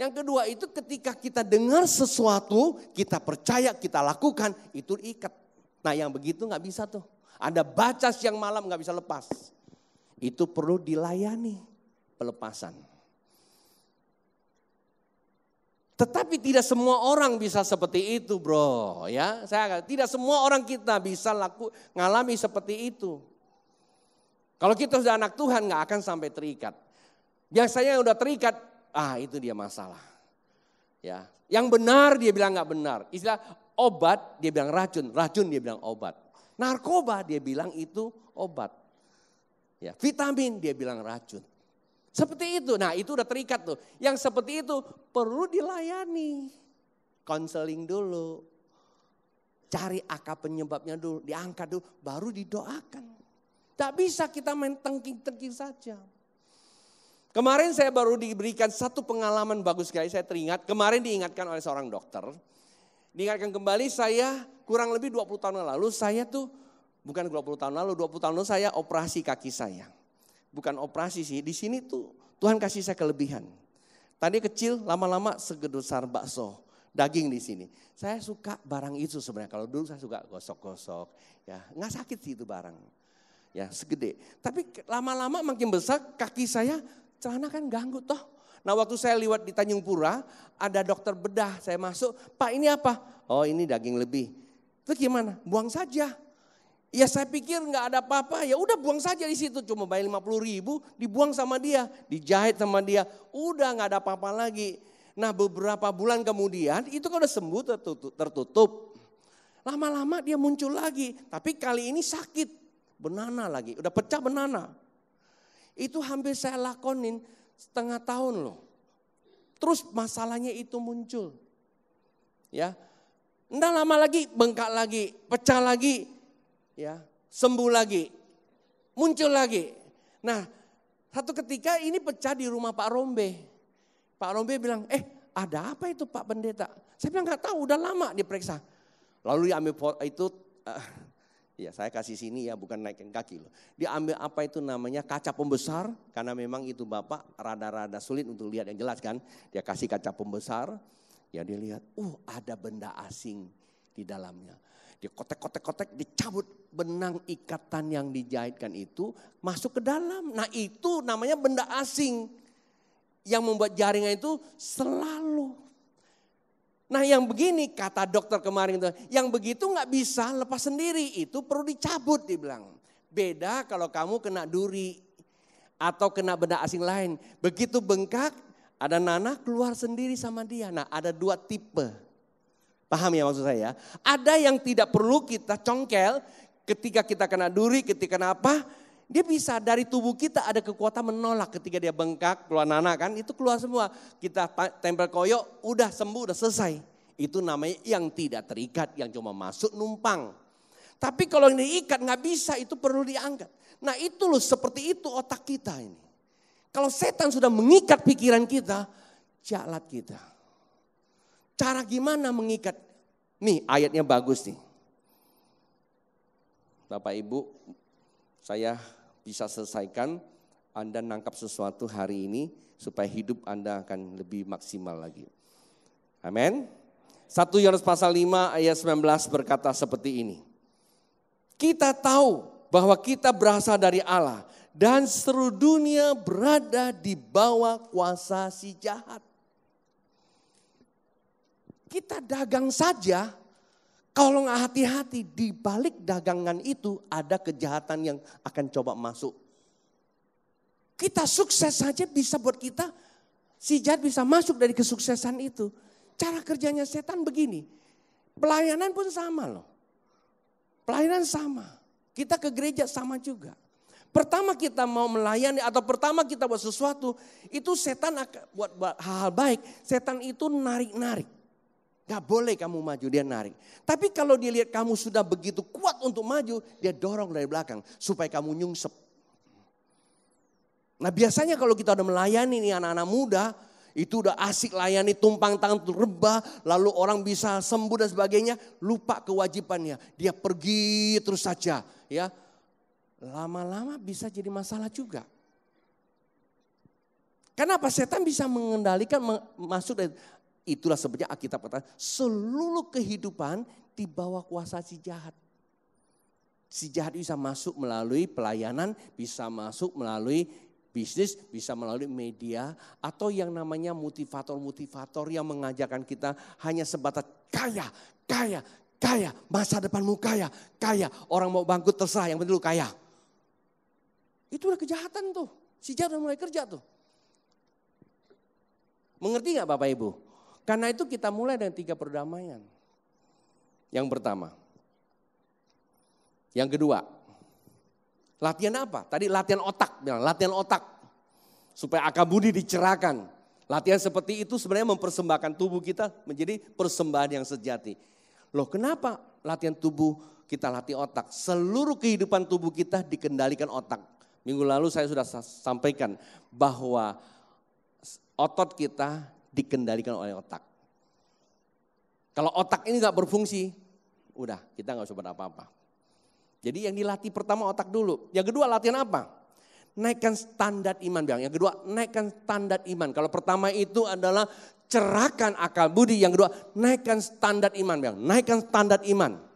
yang kedua itu ketika kita dengar sesuatu, kita percaya, kita lakukan, itu ikat. Nah yang begitu nggak bisa tuh. Ada baca siang malam nggak bisa lepas. Itu perlu dilayani pelepasan. Tetapi tidak semua orang bisa seperti itu, bro. Ya, saya tidak semua orang kita bisa laku ngalami seperti itu. Kalau kita sudah anak Tuhan nggak akan sampai terikat. Biasanya yang udah terikat, ah itu dia masalah. Ya, yang benar dia bilang nggak benar. Istilah obat dia bilang racun, racun dia bilang obat. Narkoba dia bilang itu obat. Ya, vitamin dia bilang racun. Seperti itu. Nah itu udah terikat tuh. Yang seperti itu perlu dilayani. Konseling dulu. Cari akar penyebabnya dulu. Diangkat dulu. Baru didoakan. Tak bisa kita main tengking-tengking saja. Kemarin saya baru diberikan satu pengalaman bagus sekali. Saya teringat. Kemarin diingatkan oleh seorang dokter. Diingatkan kembali saya kurang lebih 20 tahun lalu. Saya tuh bukan 20 tahun lalu. 20 tahun lalu saya operasi kaki saya bukan operasi sih. Di sini tuh Tuhan kasih saya kelebihan. Tadi kecil, lama-lama segedusar bakso, daging di sini. Saya suka barang itu sebenarnya. Kalau dulu saya suka gosok-gosok, ya nggak sakit sih itu barang, ya segede. Tapi lama-lama makin besar kaki saya celana kan ganggu toh. Nah waktu saya lewat di Tanjung Pura, ada dokter bedah, saya masuk, Pak ini apa? Oh ini daging lebih. Itu gimana? Buang saja. Ya saya pikir nggak ada apa-apa, ya udah buang saja di situ. Cuma bayar 50 ribu, dibuang sama dia, dijahit sama dia. Udah nggak ada apa-apa lagi. Nah beberapa bulan kemudian itu kan udah sembuh tertutup. Lama-lama dia muncul lagi, tapi kali ini sakit. Benana lagi, udah pecah benana. Itu hampir saya lakonin setengah tahun loh. Terus masalahnya itu muncul. Ya, Enggak lama lagi bengkak lagi, pecah lagi, ya sembuh lagi, muncul lagi. Nah, satu ketika ini pecah di rumah Pak Rombe. Pak Rombe bilang, eh ada apa itu Pak Pendeta? Saya bilang nggak tahu, udah lama diperiksa. Lalu diambil itu, uh, ya saya kasih sini ya, bukan naikin kaki loh. Diambil apa itu namanya kaca pembesar, karena memang itu Bapak rada-rada sulit untuk lihat yang jelas kan. Dia kasih kaca pembesar, ya dia lihat, uh ada benda asing di dalamnya kotek kotek kotek dicabut benang ikatan yang dijahitkan itu masuk ke dalam. Nah itu namanya benda asing yang membuat jaringan itu selalu. Nah yang begini kata dokter kemarin itu, yang begitu nggak bisa lepas sendiri itu perlu dicabut dibilang. Beda kalau kamu kena duri atau kena benda asing lain. Begitu bengkak ada nanah keluar sendiri sama dia. Nah ada dua tipe Paham ya maksud saya? Ada yang tidak perlu kita congkel ketika kita kena duri, ketika kena apa? Dia bisa dari tubuh kita ada kekuatan menolak ketika dia bengkak, keluar nanah kan, itu keluar semua. Kita tempel koyok, udah sembuh, udah selesai. Itu namanya yang tidak terikat, yang cuma masuk numpang. Tapi kalau yang diikat nggak bisa, itu perlu diangkat. Nah itu loh seperti itu otak kita ini. Kalau setan sudah mengikat pikiran kita, jalat kita. Cara gimana mengikat? Nih ayatnya bagus nih. Bapak Ibu, saya bisa selesaikan Anda nangkap sesuatu hari ini supaya hidup Anda akan lebih maksimal lagi. Amin. 1 Yohanes pasal 5 ayat 19 berkata seperti ini. Kita tahu bahwa kita berasal dari Allah dan seluruh dunia berada di bawah kuasa si jahat kita dagang saja, kalau nggak hati-hati di balik dagangan itu ada kejahatan yang akan coba masuk. Kita sukses saja bisa buat kita, si jahat bisa masuk dari kesuksesan itu. Cara kerjanya setan begini, pelayanan pun sama loh. Pelayanan sama, kita ke gereja sama juga. Pertama kita mau melayani atau pertama kita buat sesuatu, itu setan akan buat, buat hal, -hal baik, setan itu narik-narik Gak boleh kamu maju, dia narik. Tapi kalau dia lihat kamu sudah begitu kuat untuk maju, dia dorong dari belakang supaya kamu nyungsep. Nah biasanya kalau kita udah melayani nih anak-anak muda, itu udah asik layani tumpang tangan rebah, lalu orang bisa sembuh dan sebagainya, lupa kewajibannya. Dia pergi terus saja, ya. Lama-lama bisa jadi masalah juga. Kenapa setan bisa mengendalikan masuk dari Itulah sebenarnya Alkitab kata seluruh kehidupan di bawah kuasa si jahat. Si jahat bisa masuk melalui pelayanan, bisa masuk melalui bisnis, bisa melalui media, atau yang namanya motivator-motivator yang mengajarkan kita hanya sebatas kaya, kaya, kaya, masa depanmu kaya, kaya, orang mau bangkrut terserah, yang penting lu kaya. Itulah kejahatan tuh, si jahat udah mulai kerja tuh. Mengerti nggak Bapak Ibu? Karena itu kita mulai dengan tiga perdamaian. Yang pertama. Yang kedua. Latihan apa? Tadi latihan otak, bilang latihan otak. Supaya budi dicerahkan. Latihan seperti itu sebenarnya mempersembahkan tubuh kita menjadi persembahan yang sejati. Loh kenapa latihan tubuh kita latih otak? Seluruh kehidupan tubuh kita dikendalikan otak. Minggu lalu saya sudah sampaikan bahwa otot kita dikendalikan oleh otak. Kalau otak ini nggak berfungsi, udah kita nggak usah berapa-apa. Jadi yang dilatih pertama otak dulu. Yang kedua latihan apa? Naikkan standar iman bang. Yang kedua naikkan standar iman. Kalau pertama itu adalah cerahkan akal budi. Yang kedua naikkan standar iman bang. Naikkan standar iman.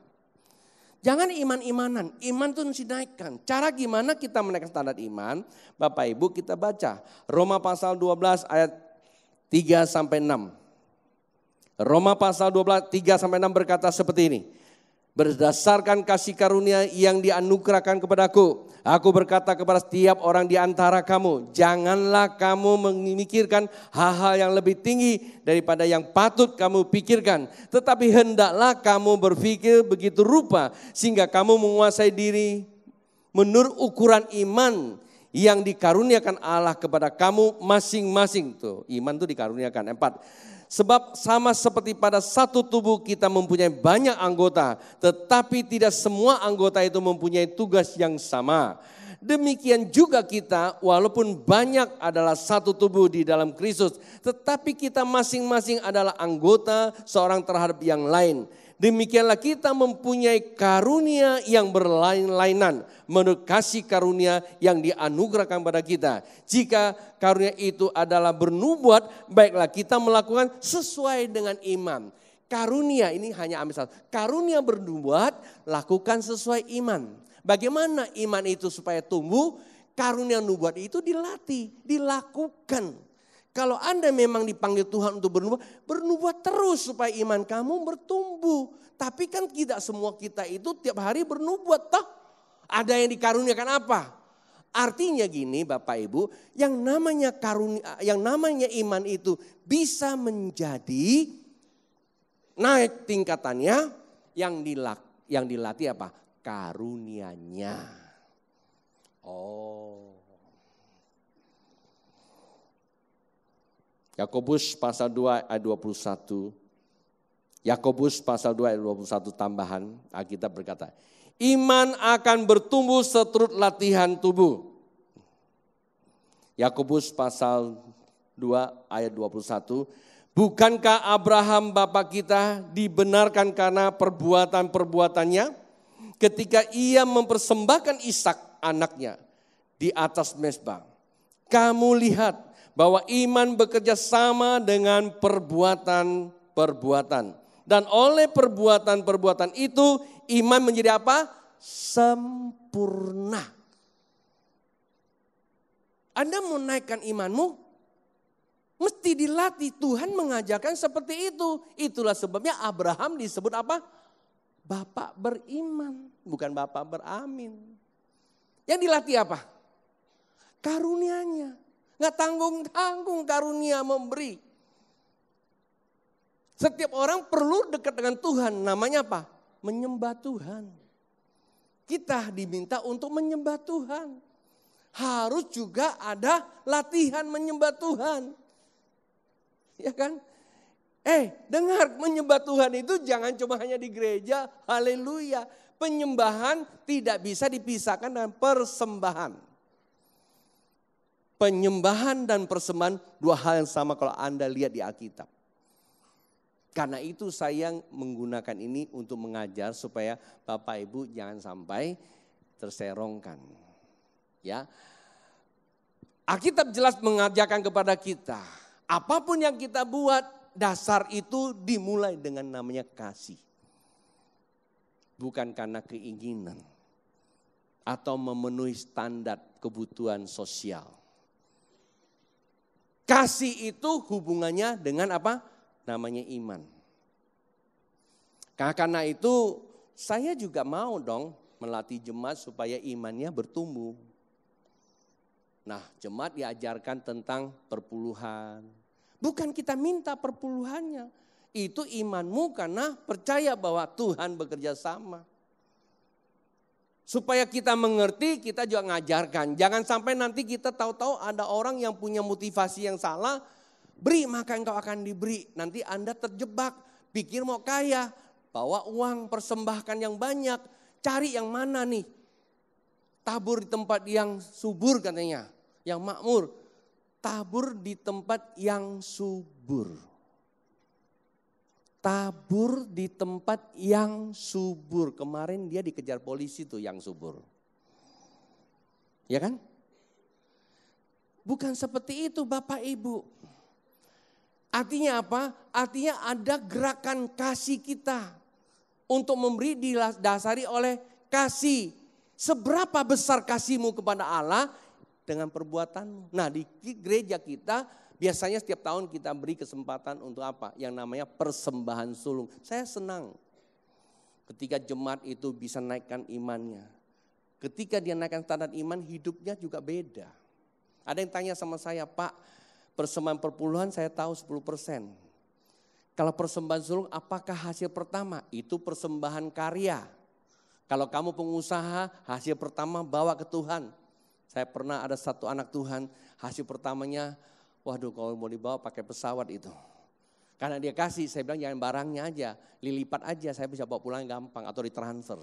Jangan iman-imanan, iman itu mesti naikkan. Cara gimana kita menaikkan standar iman? Bapak Ibu kita baca Roma pasal 12 ayat 3 sampai 6. Roma pasal 12 3 sampai 6 berkata seperti ini. Berdasarkan kasih karunia yang dianugerahkan kepadaku, aku berkata kepada setiap orang di antara kamu, janganlah kamu memikirkan hal-hal yang lebih tinggi daripada yang patut kamu pikirkan, tetapi hendaklah kamu berpikir begitu rupa sehingga kamu menguasai diri menurut ukuran iman yang dikaruniakan Allah kepada kamu masing-masing. Tuh, iman tuh dikaruniakan. Empat, sebab sama seperti pada satu tubuh kita mempunyai banyak anggota, tetapi tidak semua anggota itu mempunyai tugas yang sama. Demikian juga kita, walaupun banyak adalah satu tubuh di dalam Kristus, tetapi kita masing-masing adalah anggota seorang terhadap yang lain. Demikianlah kita mempunyai karunia yang berlain-lainan menurut kasih karunia yang dianugerahkan pada kita. Jika karunia itu adalah bernubuat, baiklah kita melakukan sesuai dengan iman. Karunia ini hanya ambil satu. Karunia bernubuat, lakukan sesuai iman. Bagaimana iman itu supaya tumbuh? Karunia nubuat itu dilatih, dilakukan. Kalau Anda memang dipanggil Tuhan untuk bernubuat, bernubuat terus supaya iman kamu bertumbuh. Tapi kan tidak semua kita itu tiap hari bernubuat toh. Ada yang dikaruniakan apa? Artinya gini Bapak Ibu, yang namanya karunia yang namanya iman itu bisa menjadi naik tingkatannya yang dilak yang dilatih apa? karunianya. Oh. Yakobus pasal 2 ayat 21. Yakobus pasal 2 ayat 21 tambahan kita berkata, iman akan bertumbuh seturut latihan tubuh. Yakobus pasal 2 ayat 21, bukankah Abraham bapa kita dibenarkan karena perbuatan-perbuatannya ketika ia mempersembahkan Ishak anaknya di atas mesbah. Kamu lihat bahwa iman bekerja sama dengan perbuatan-perbuatan. Dan oleh perbuatan-perbuatan itu iman menjadi apa? Sempurna. Anda menaikkan imanmu, mesti dilatih. Tuhan mengajarkan seperti itu. Itulah sebabnya Abraham disebut apa? Bapak beriman, bukan bapak beramin. Yang dilatih apa? Karunianya. Nggak tanggung-tanggung karunia memberi. Setiap orang perlu dekat dengan Tuhan. Namanya apa? Menyembah Tuhan. Kita diminta untuk menyembah Tuhan. Harus juga ada latihan menyembah Tuhan. Ya kan? Eh, dengar menyembah Tuhan itu jangan cuma hanya di gereja. Haleluya. Penyembahan tidak bisa dipisahkan dengan persembahan penyembahan dan persembahan dua hal yang sama kalau Anda lihat di Alkitab. Karena itu saya menggunakan ini untuk mengajar supaya Bapak Ibu jangan sampai terserongkan. Ya. Alkitab jelas mengajarkan kepada kita, apapun yang kita buat, dasar itu dimulai dengan namanya kasih. Bukan karena keinginan atau memenuhi standar kebutuhan sosial Kasih itu hubungannya dengan apa? Namanya iman. Karena itu saya juga mau dong melatih jemaat supaya imannya bertumbuh. Nah jemaat diajarkan tentang perpuluhan. Bukan kita minta perpuluhannya. Itu imanmu karena percaya bahwa Tuhan bekerja sama. Supaya kita mengerti, kita juga ngajarkan. Jangan sampai nanti kita tahu-tahu ada orang yang punya motivasi yang salah. Beri, maka engkau akan diberi. Nanti Anda terjebak, pikir mau kaya, bawa uang, persembahkan yang banyak. Cari yang mana nih? Tabur di tempat yang subur katanya, yang makmur. Tabur di tempat yang subur tabur di tempat yang subur. Kemarin dia dikejar polisi tuh yang subur. Ya kan? Bukan seperti itu Bapak Ibu. Artinya apa? Artinya ada gerakan kasih kita untuk memberi didasari oleh kasih. Seberapa besar kasihmu kepada Allah dengan perbuatanmu. Nah di gereja kita Biasanya setiap tahun kita beri kesempatan untuk apa? Yang namanya persembahan sulung. Saya senang ketika jemaat itu bisa naikkan imannya. Ketika dia naikkan standar iman, hidupnya juga beda. Ada yang tanya sama saya, Pak, persembahan perpuluhan saya tahu 10 persen. Kalau persembahan sulung apakah hasil pertama? Itu persembahan karya. Kalau kamu pengusaha, hasil pertama bawa ke Tuhan. Saya pernah ada satu anak Tuhan, hasil pertamanya waduh kalau mau dibawa pakai pesawat itu. Karena dia kasih, saya bilang jangan barangnya aja, dilipat aja saya bisa bawa pulang gampang atau ditransfer.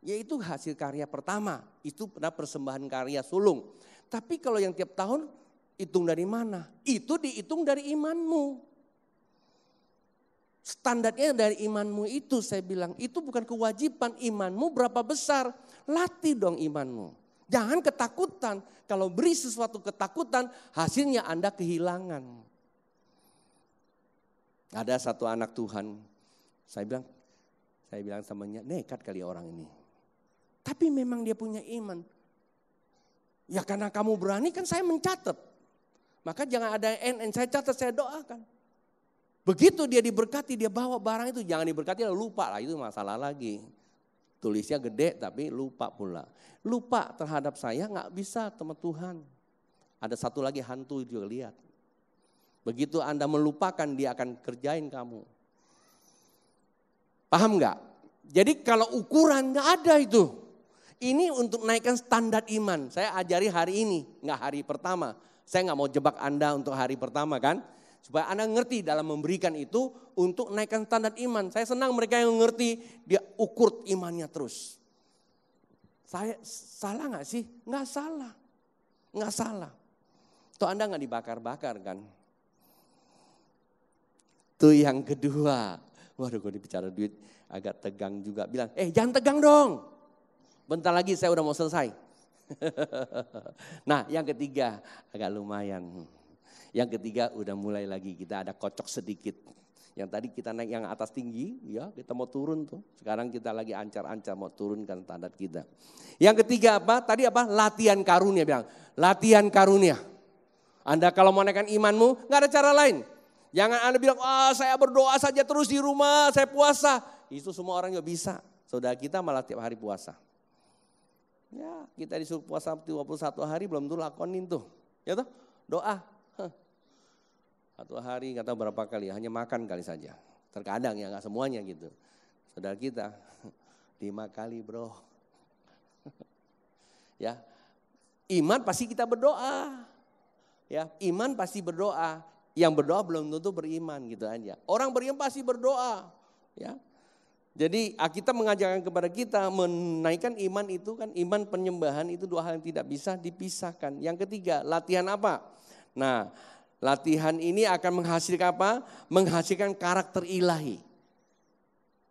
Yaitu hasil karya pertama, itu pernah persembahan karya sulung. Tapi kalau yang tiap tahun, hitung dari mana? Itu dihitung dari imanmu. Standarnya dari imanmu itu saya bilang, itu bukan kewajiban imanmu berapa besar. Latih dong imanmu. Jangan ketakutan. Kalau beri sesuatu ketakutan, hasilnya Anda kehilangan. Ada satu anak Tuhan, saya bilang, saya bilang dia nekat kali orang ini. Tapi memang dia punya iman. Ya karena kamu berani kan saya mencatat. Maka jangan ada NN, saya catat, saya doakan. Begitu dia diberkati, dia bawa barang itu. Jangan diberkati, lupa lah itu masalah lagi. Tulisnya gede tapi lupa pula. Lupa terhadap saya nggak bisa teman Tuhan. Ada satu lagi hantu juga lihat. Begitu Anda melupakan dia akan kerjain kamu. Paham nggak? Jadi kalau ukuran nggak ada itu. Ini untuk naikkan standar iman. Saya ajari hari ini, nggak hari pertama. Saya nggak mau jebak Anda untuk hari pertama kan. Supaya Anda ngerti dalam memberikan itu untuk naikkan standar iman. Saya senang mereka yang ngerti, dia ukur imannya terus. Saya salah nggak sih? Nggak salah. Nggak salah. Tuh Anda nggak dibakar-bakar kan? Tuh yang kedua. Waduh gue bicara duit agak tegang juga. Bilang, eh jangan tegang dong. Bentar lagi saya udah mau selesai. [laughs] nah yang ketiga agak lumayan. Yang ketiga udah mulai lagi kita ada kocok sedikit. Yang tadi kita naik yang atas tinggi, ya kita mau turun tuh. Sekarang kita lagi ancar-ancar mau turunkan standar kita. Yang ketiga apa? Tadi apa? Latihan karunia bilang. Latihan karunia. Anda kalau mau naikkan imanmu, nggak ada cara lain. Jangan Anda bilang, ah oh, saya berdoa saja terus di rumah, saya puasa. Itu semua orang juga bisa. Saudara kita malah tiap hari puasa. Ya, kita disuruh puasa 21 hari belum tuh lakonin tuh. Ya tuh, doa. Satu hari kata berapa kali, hanya makan kali saja. Terkadang ya nggak semuanya gitu. Saudara kita [laughs] lima kali bro. [laughs] ya, iman pasti kita berdoa. Ya, iman pasti berdoa. Yang berdoa belum tentu beriman gitu aja. Orang beriman pasti berdoa. Ya, jadi ah, kita mengajarkan kepada kita menaikkan iman itu kan iman penyembahan itu dua hal yang tidak bisa dipisahkan. Yang ketiga, latihan apa? Nah, latihan ini akan menghasilkan apa? Menghasilkan karakter ilahi.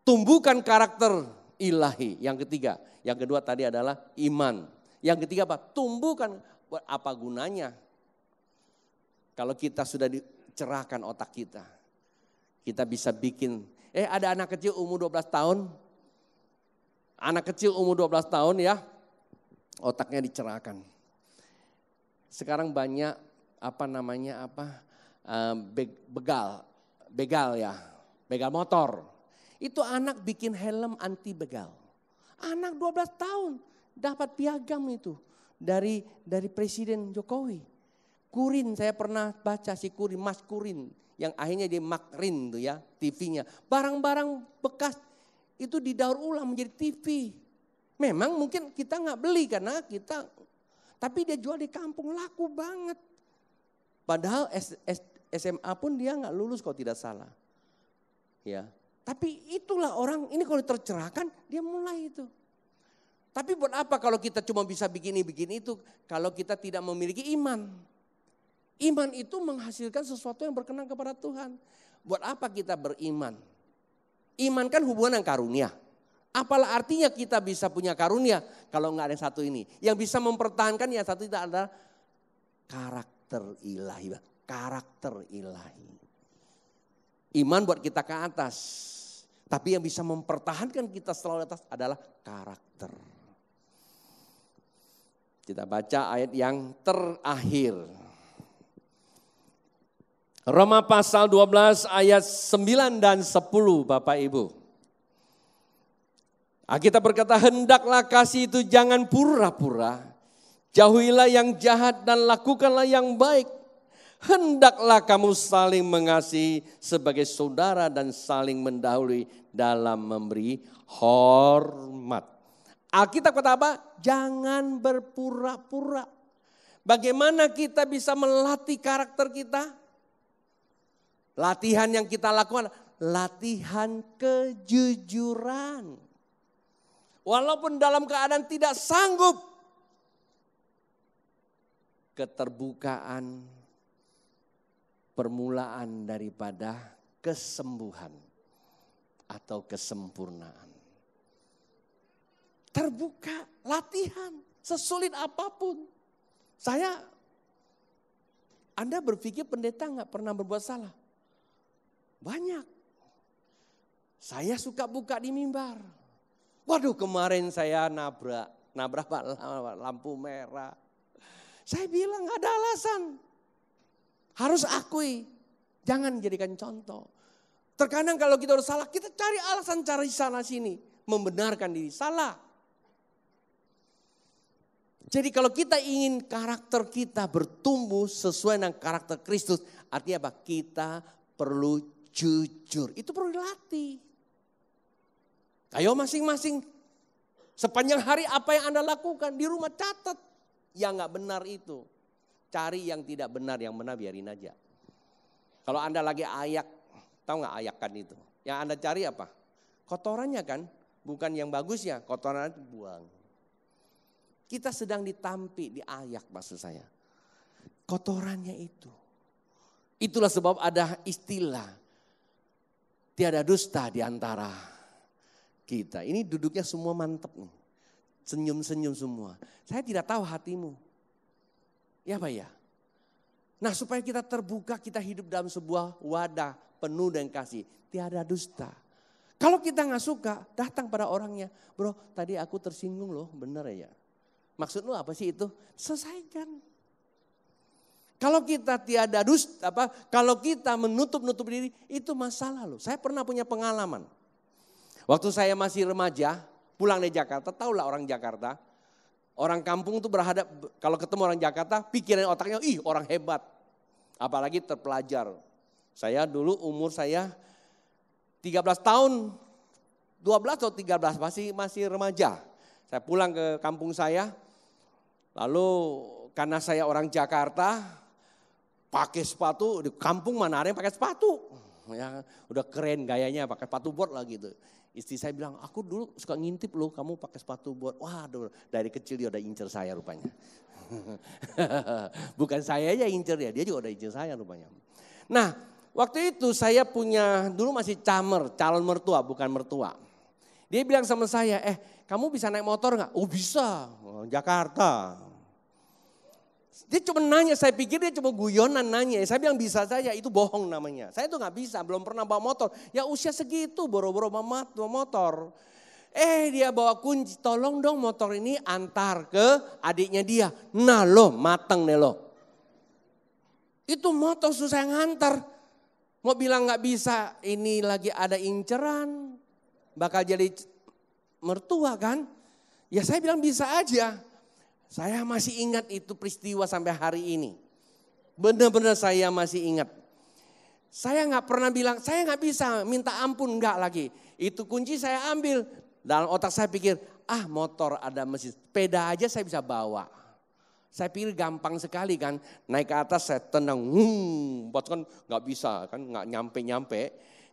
Tumbuhkan karakter ilahi. Yang ketiga, yang kedua tadi adalah iman. Yang ketiga apa? Tumbuhkan apa gunanya? Kalau kita sudah dicerahkan otak kita. Kita bisa bikin, eh ada anak kecil umur 12 tahun. Anak kecil umur 12 tahun ya, otaknya dicerahkan. Sekarang banyak apa namanya apa eh, begal, begal ya, begal motor. Itu anak bikin helm anti begal. Anak 12 tahun dapat piagam itu dari dari Presiden Jokowi. Kurin saya pernah baca si Kurin, Mas Kurin yang akhirnya dia makrin tuh ya TV-nya. Barang-barang bekas itu didaur ulang menjadi TV. Memang mungkin kita nggak beli karena kita, tapi dia jual di kampung laku banget. Padahal SMA pun dia nggak lulus kalau tidak salah. Ya. Tapi itulah orang ini kalau tercerahkan dia mulai itu. Tapi buat apa kalau kita cuma bisa begini-begini itu kalau kita tidak memiliki iman? Iman itu menghasilkan sesuatu yang berkenan kepada Tuhan. Buat apa kita beriman? Iman kan hubungan yang karunia. Apalah artinya kita bisa punya karunia kalau nggak ada yang satu ini. Yang bisa mempertahankan yang satu itu adalah karakter karakter ilahi. Karakter ilahi. Iman buat kita ke atas. Tapi yang bisa mempertahankan kita selalu atas adalah karakter. Kita baca ayat yang terakhir. Roma pasal 12 ayat 9 dan 10 Bapak Ibu. Ah, kita berkata hendaklah kasih itu jangan pura-pura Jauhilah yang jahat dan lakukanlah yang baik. Hendaklah kamu saling mengasihi sebagai saudara dan saling mendahului dalam memberi hormat. Alkitab kata apa? Jangan berpura-pura. Bagaimana kita bisa melatih karakter kita? Latihan yang kita lakukan, latihan kejujuran. Walaupun dalam keadaan tidak sanggup, keterbukaan permulaan daripada kesembuhan atau kesempurnaan. Terbuka latihan sesulit apapun. Saya Anda berpikir pendeta nggak pernah berbuat salah? Banyak. Saya suka buka di mimbar. Waduh kemarin saya nabrak, nabrak lampu merah saya bilang ada alasan. Harus akui. Jangan jadikan contoh. Terkadang kalau kita udah salah, kita cari alasan cari sana sini. Membenarkan diri. Salah. Jadi kalau kita ingin karakter kita bertumbuh sesuai dengan karakter Kristus, artinya apa? Kita perlu jujur. Itu perlu dilatih. Kayo masing-masing sepanjang hari apa yang Anda lakukan di rumah catat yang nggak benar itu. Cari yang tidak benar, yang benar biarin aja. Kalau Anda lagi ayak, tahu nggak ayakan itu? Yang Anda cari apa? Kotorannya kan, bukan yang bagus ya, kotoran itu buang. Kita sedang ditampi, diayak maksud saya. Kotorannya itu. Itulah sebab ada istilah tiada dusta di antara kita. Ini duduknya semua mantep nih senyum-senyum semua. Saya tidak tahu hatimu. Ya Pak ya? Nah supaya kita terbuka, kita hidup dalam sebuah wadah penuh dengan kasih. Tiada dusta. Kalau kita nggak suka, datang pada orangnya. Bro, tadi aku tersinggung loh, bener ya? Maksud lu apa sih itu? Selesaikan. Kalau kita tiada dusta, apa, kalau kita menutup-nutup diri, itu masalah loh. Saya pernah punya pengalaman. Waktu saya masih remaja, pulang dari Jakarta, tahulah orang Jakarta. Orang kampung tuh berhadap, kalau ketemu orang Jakarta, pikiran otaknya, ih orang hebat. Apalagi terpelajar. Saya dulu umur saya 13 tahun, 12 atau 13 masih masih remaja. Saya pulang ke kampung saya. Lalu karena saya orang Jakarta, pakai sepatu di kampung mana ada yang pakai sepatu. Ya, udah keren gayanya pakai sepatu bot lah gitu. Istri saya bilang, aku dulu suka ngintip loh kamu pakai sepatu buat. Waduh, dari kecil dia udah incer saya rupanya. [laughs] Bukan saya aja incer ya, dia juga udah incer saya rupanya. Nah, waktu itu saya punya, dulu masih camer, calon mertua, bukan mertua. Dia bilang sama saya, eh kamu bisa naik motor nggak? Oh bisa, Jakarta. Dia cuma nanya, saya pikir dia cuma guyonan nanya. Saya bilang bisa saja, itu bohong namanya. Saya tuh nggak bisa, belum pernah bawa motor. Ya usia segitu, boro-boro bawa motor. Eh dia bawa kunci, tolong dong motor ini antar ke adiknya dia. Nah lo, mateng nih lo. Itu motor susah yang antar. Mau bilang nggak bisa, ini lagi ada inceran. Bakal jadi mertua kan. Ya saya bilang bisa aja. Saya masih ingat itu peristiwa sampai hari ini. Benar-benar saya masih ingat. Saya nggak pernah bilang, saya nggak bisa minta ampun nggak lagi. Itu kunci saya ambil. Dalam otak saya pikir, ah motor ada mesin, sepeda aja saya bisa bawa. Saya pikir gampang sekali kan, naik ke atas saya tenang, hmm, buat kan nggak bisa kan, nggak nyampe-nyampe,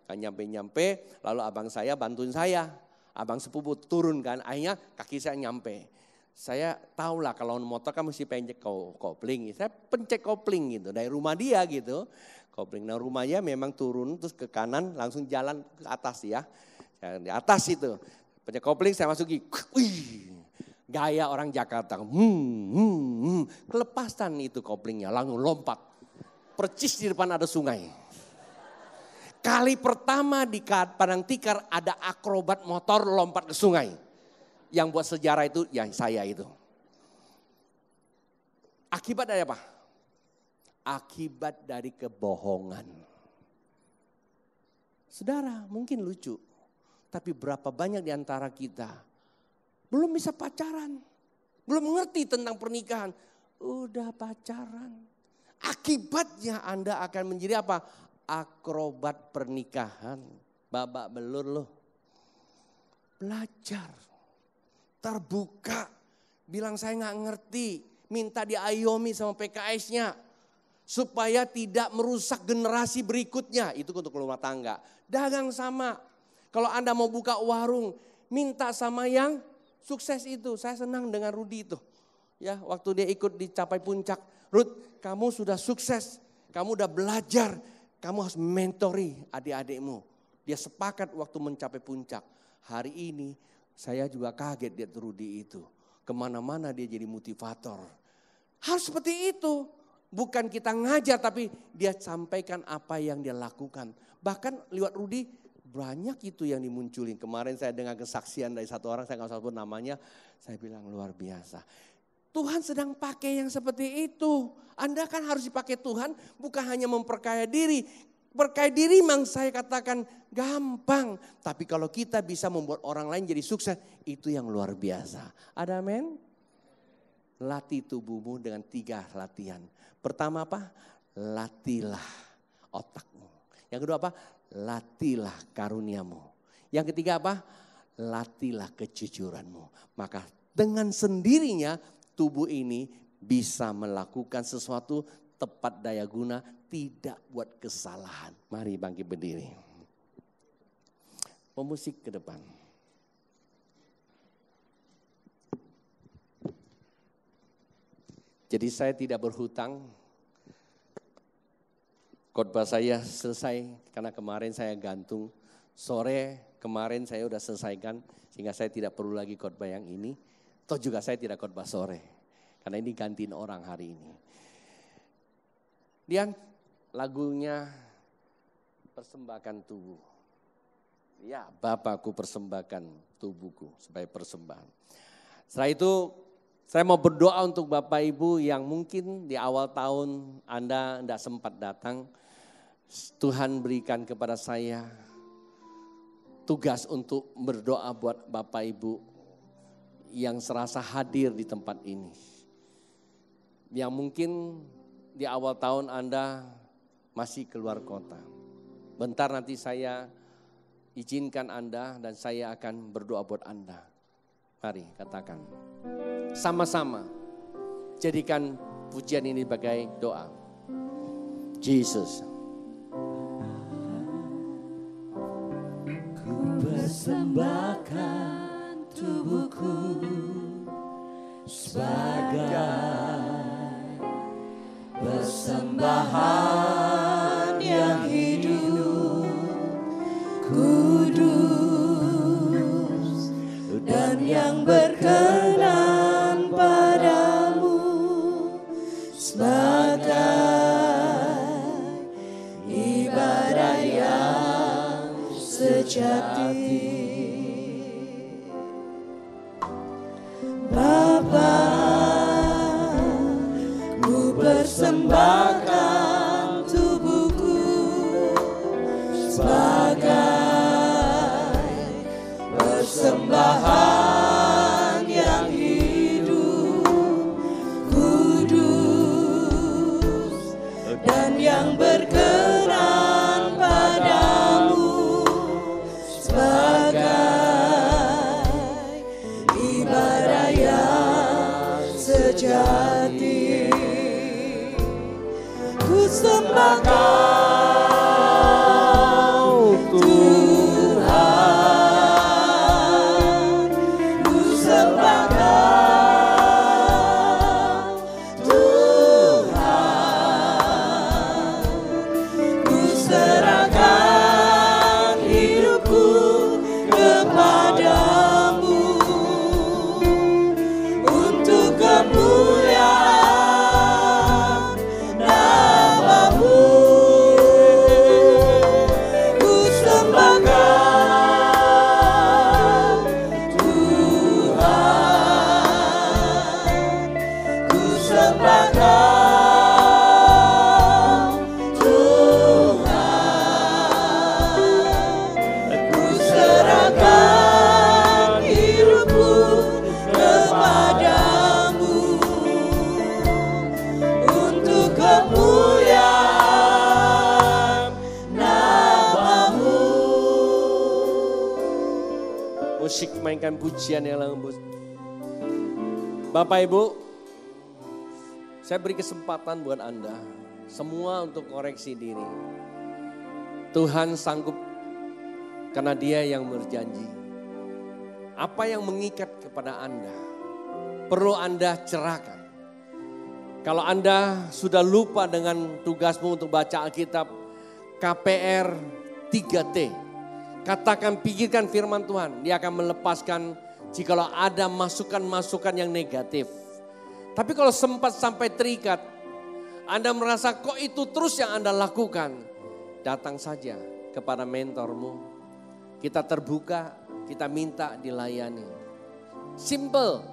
nggak nyampe-nyampe. Lalu abang saya bantuin saya, abang sepupu turun kan, akhirnya kaki saya nyampe saya tahulah kalau motor kan mesti pencet kopling. Saya pencet kopling gitu dari rumah dia gitu. Kopling. Nah rumahnya memang turun terus ke kanan langsung jalan ke atas ya. di atas itu. Pencet kopling saya masuki. Wih, gaya orang Jakarta. Hmm, hmm, hmm. Kelepasan itu koplingnya langsung lompat. Percis di depan ada sungai. Kali pertama di Padang Tikar ada akrobat motor lompat ke sungai yang buat sejarah itu yang saya itu. Akibat dari apa? Akibat dari kebohongan. Saudara, mungkin lucu. Tapi berapa banyak di antara kita belum bisa pacaran. Belum mengerti tentang pernikahan. Udah pacaran. Akibatnya Anda akan menjadi apa? Akrobat pernikahan. Babak belur loh. Belajar terbuka. Bilang saya nggak ngerti, minta diayomi sama PKS-nya. Supaya tidak merusak generasi berikutnya. Itu untuk rumah tangga. Dagang sama. Kalau Anda mau buka warung, minta sama yang sukses itu. Saya senang dengan Rudi itu. Ya, waktu dia ikut dicapai puncak. Rud, kamu sudah sukses. Kamu udah belajar. Kamu harus mentori adik-adikmu. Dia sepakat waktu mencapai puncak. Hari ini saya juga kaget dia Rudi itu. Kemana-mana dia jadi motivator. Harus seperti itu. Bukan kita ngajar tapi dia sampaikan apa yang dia lakukan. Bahkan lewat Rudi banyak itu yang dimunculin. Kemarin saya dengar kesaksian dari satu orang, saya gak usah pun namanya. Saya bilang luar biasa. Tuhan sedang pakai yang seperti itu. Anda kan harus dipakai Tuhan bukan hanya memperkaya diri. Berkait diri memang saya katakan gampang. Tapi kalau kita bisa membuat orang lain jadi sukses, itu yang luar biasa. Ada men? Latih tubuhmu dengan tiga latihan. Pertama apa? Latilah otakmu. Yang kedua apa? Latilah karuniamu. Yang ketiga apa? Latilah kejujuranmu. Maka dengan sendirinya tubuh ini bisa melakukan sesuatu tepat daya guna, tidak buat kesalahan. Mari bangkit berdiri. Pemusik ke depan. Jadi saya tidak berhutang. Khotbah saya selesai karena kemarin saya gantung. Sore kemarin saya sudah selesaikan sehingga saya tidak perlu lagi khotbah yang ini. Toh juga saya tidak khotbah sore. Karena ini gantiin orang hari ini. Dian, lagunya persembahkan tubuh. Ya, Bapakku persembahkan tubuhku sebagai persembahan. Setelah itu saya mau berdoa untuk Bapak Ibu yang mungkin di awal tahun Anda tidak sempat datang. Tuhan berikan kepada saya tugas untuk berdoa buat Bapak Ibu yang serasa hadir di tempat ini. Yang mungkin di awal tahun Anda masih keluar kota. Bentar nanti saya izinkan Anda dan saya akan berdoa buat Anda. Mari katakan. Sama-sama jadikan pujian ini sebagai doa. Jesus. Ku persembahkan tubuhku sebagai persembahan yang hidup kudus dan yang berkenan padamu sebagai ibadah yang sejati Bye. Bapak Ibu, saya beri kesempatan buat Anda semua untuk koreksi diri. Tuhan sanggup karena Dia yang berjanji. Apa yang mengikat kepada Anda perlu Anda cerahkan. Kalau Anda sudah lupa dengan tugasmu untuk baca Alkitab KPR 3T, katakan pikirkan firman Tuhan, Dia akan melepaskan Jikalau ada masukan-masukan yang negatif. Tapi kalau sempat sampai terikat, Anda merasa kok itu terus yang Anda lakukan. Datang saja kepada mentormu. Kita terbuka, kita minta dilayani. Simple.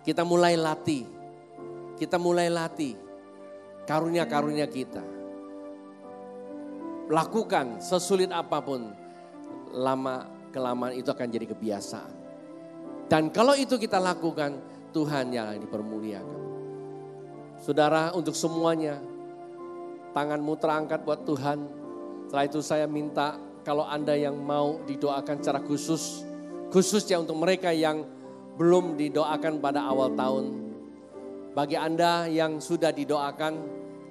Kita mulai latih. Kita mulai latih karunia-karunia kita. Lakukan sesulit apapun, lama kelamaan itu akan jadi kebiasaan. Dan kalau itu kita lakukan, Tuhan yang dipermuliakan. Saudara, untuk semuanya, tanganmu terangkat buat Tuhan. Setelah itu saya minta kalau Anda yang mau didoakan secara khusus, khususnya untuk mereka yang belum didoakan pada awal tahun. Bagi Anda yang sudah didoakan,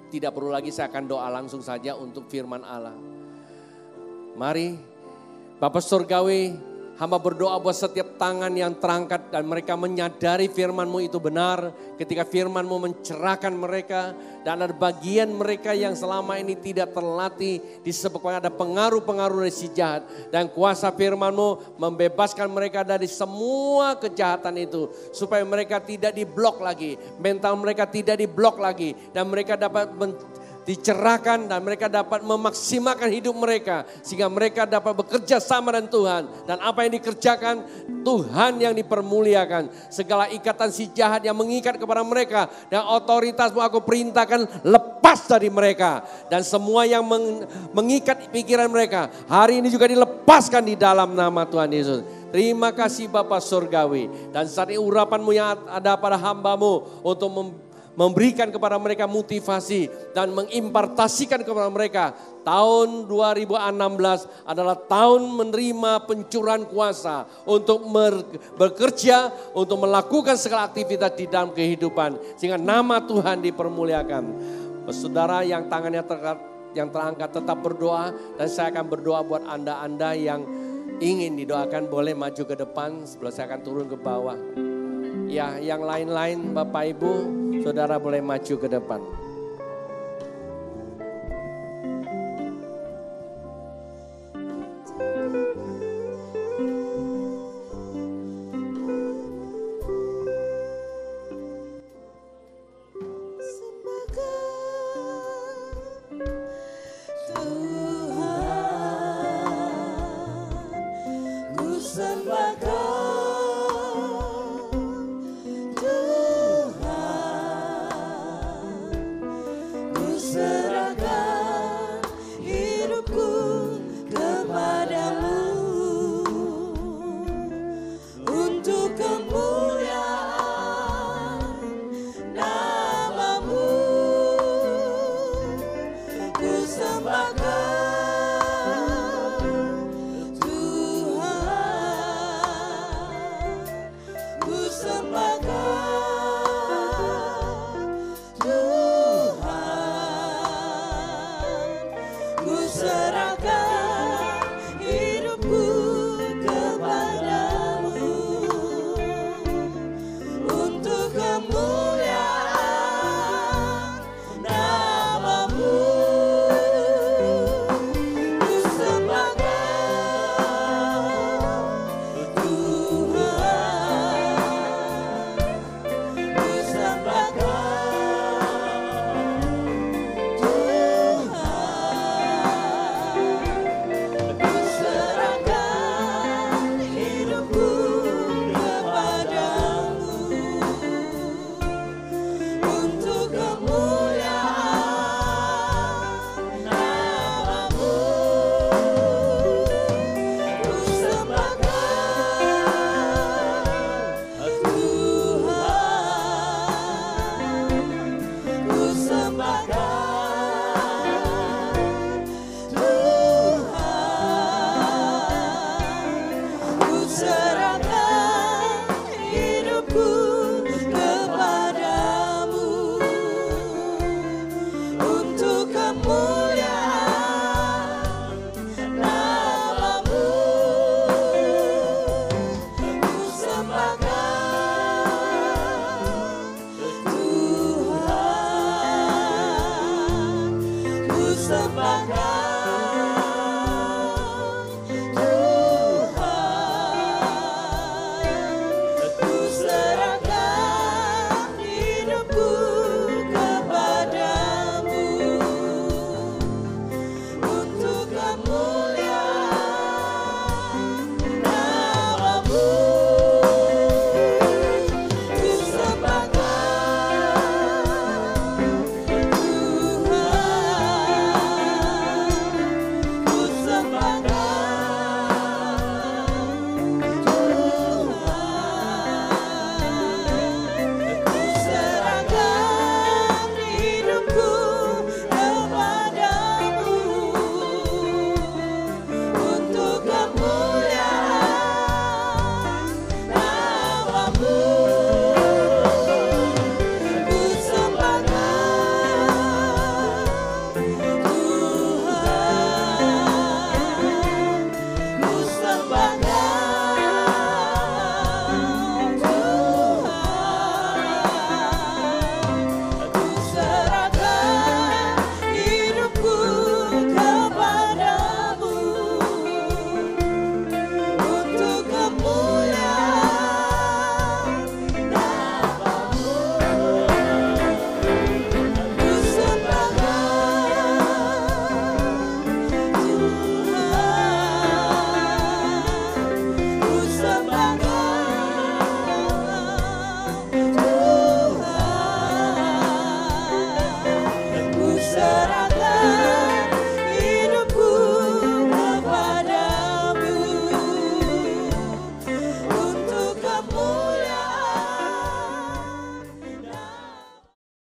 tidak perlu lagi saya akan doa langsung saja untuk firman Allah. Mari, Bapak Surgawi, Hamba berdoa buat setiap tangan yang terangkat dan mereka menyadari firmanmu itu benar. Ketika firmanmu mencerahkan mereka dan ada bagian mereka yang selama ini tidak terlatih disebabkan ada pengaruh-pengaruh dari si jahat. Dan kuasa firmanmu membebaskan mereka dari semua kejahatan itu. Supaya mereka tidak diblok lagi, mental mereka tidak diblok lagi. Dan mereka dapat dicerahkan dan mereka dapat memaksimalkan hidup mereka sehingga mereka dapat bekerja sama dengan Tuhan dan apa yang dikerjakan Tuhan yang dipermuliakan segala ikatan si jahat yang mengikat kepada mereka dan otoritasmu aku perintahkan lepas dari mereka dan semua yang mengikat pikiran mereka hari ini juga dilepaskan di dalam nama Tuhan Yesus Terima kasih Bapak Surgawi dan saat ini urapanmu yang ada pada hambamu untuk memberikan kepada mereka motivasi dan mengimpartasikan kepada mereka. Tahun 2016 adalah tahun menerima pencurahan kuasa untuk bekerja, untuk melakukan segala aktivitas di dalam kehidupan. Sehingga nama Tuhan dipermuliakan. Saudara yang tangannya terangkat, yang terangkat tetap berdoa dan saya akan berdoa buat Anda-anda yang ingin didoakan boleh maju ke depan sebelum saya akan turun ke bawah. Ya, yang lain-lain Bapak Ibu, Saudara boleh maju ke depan.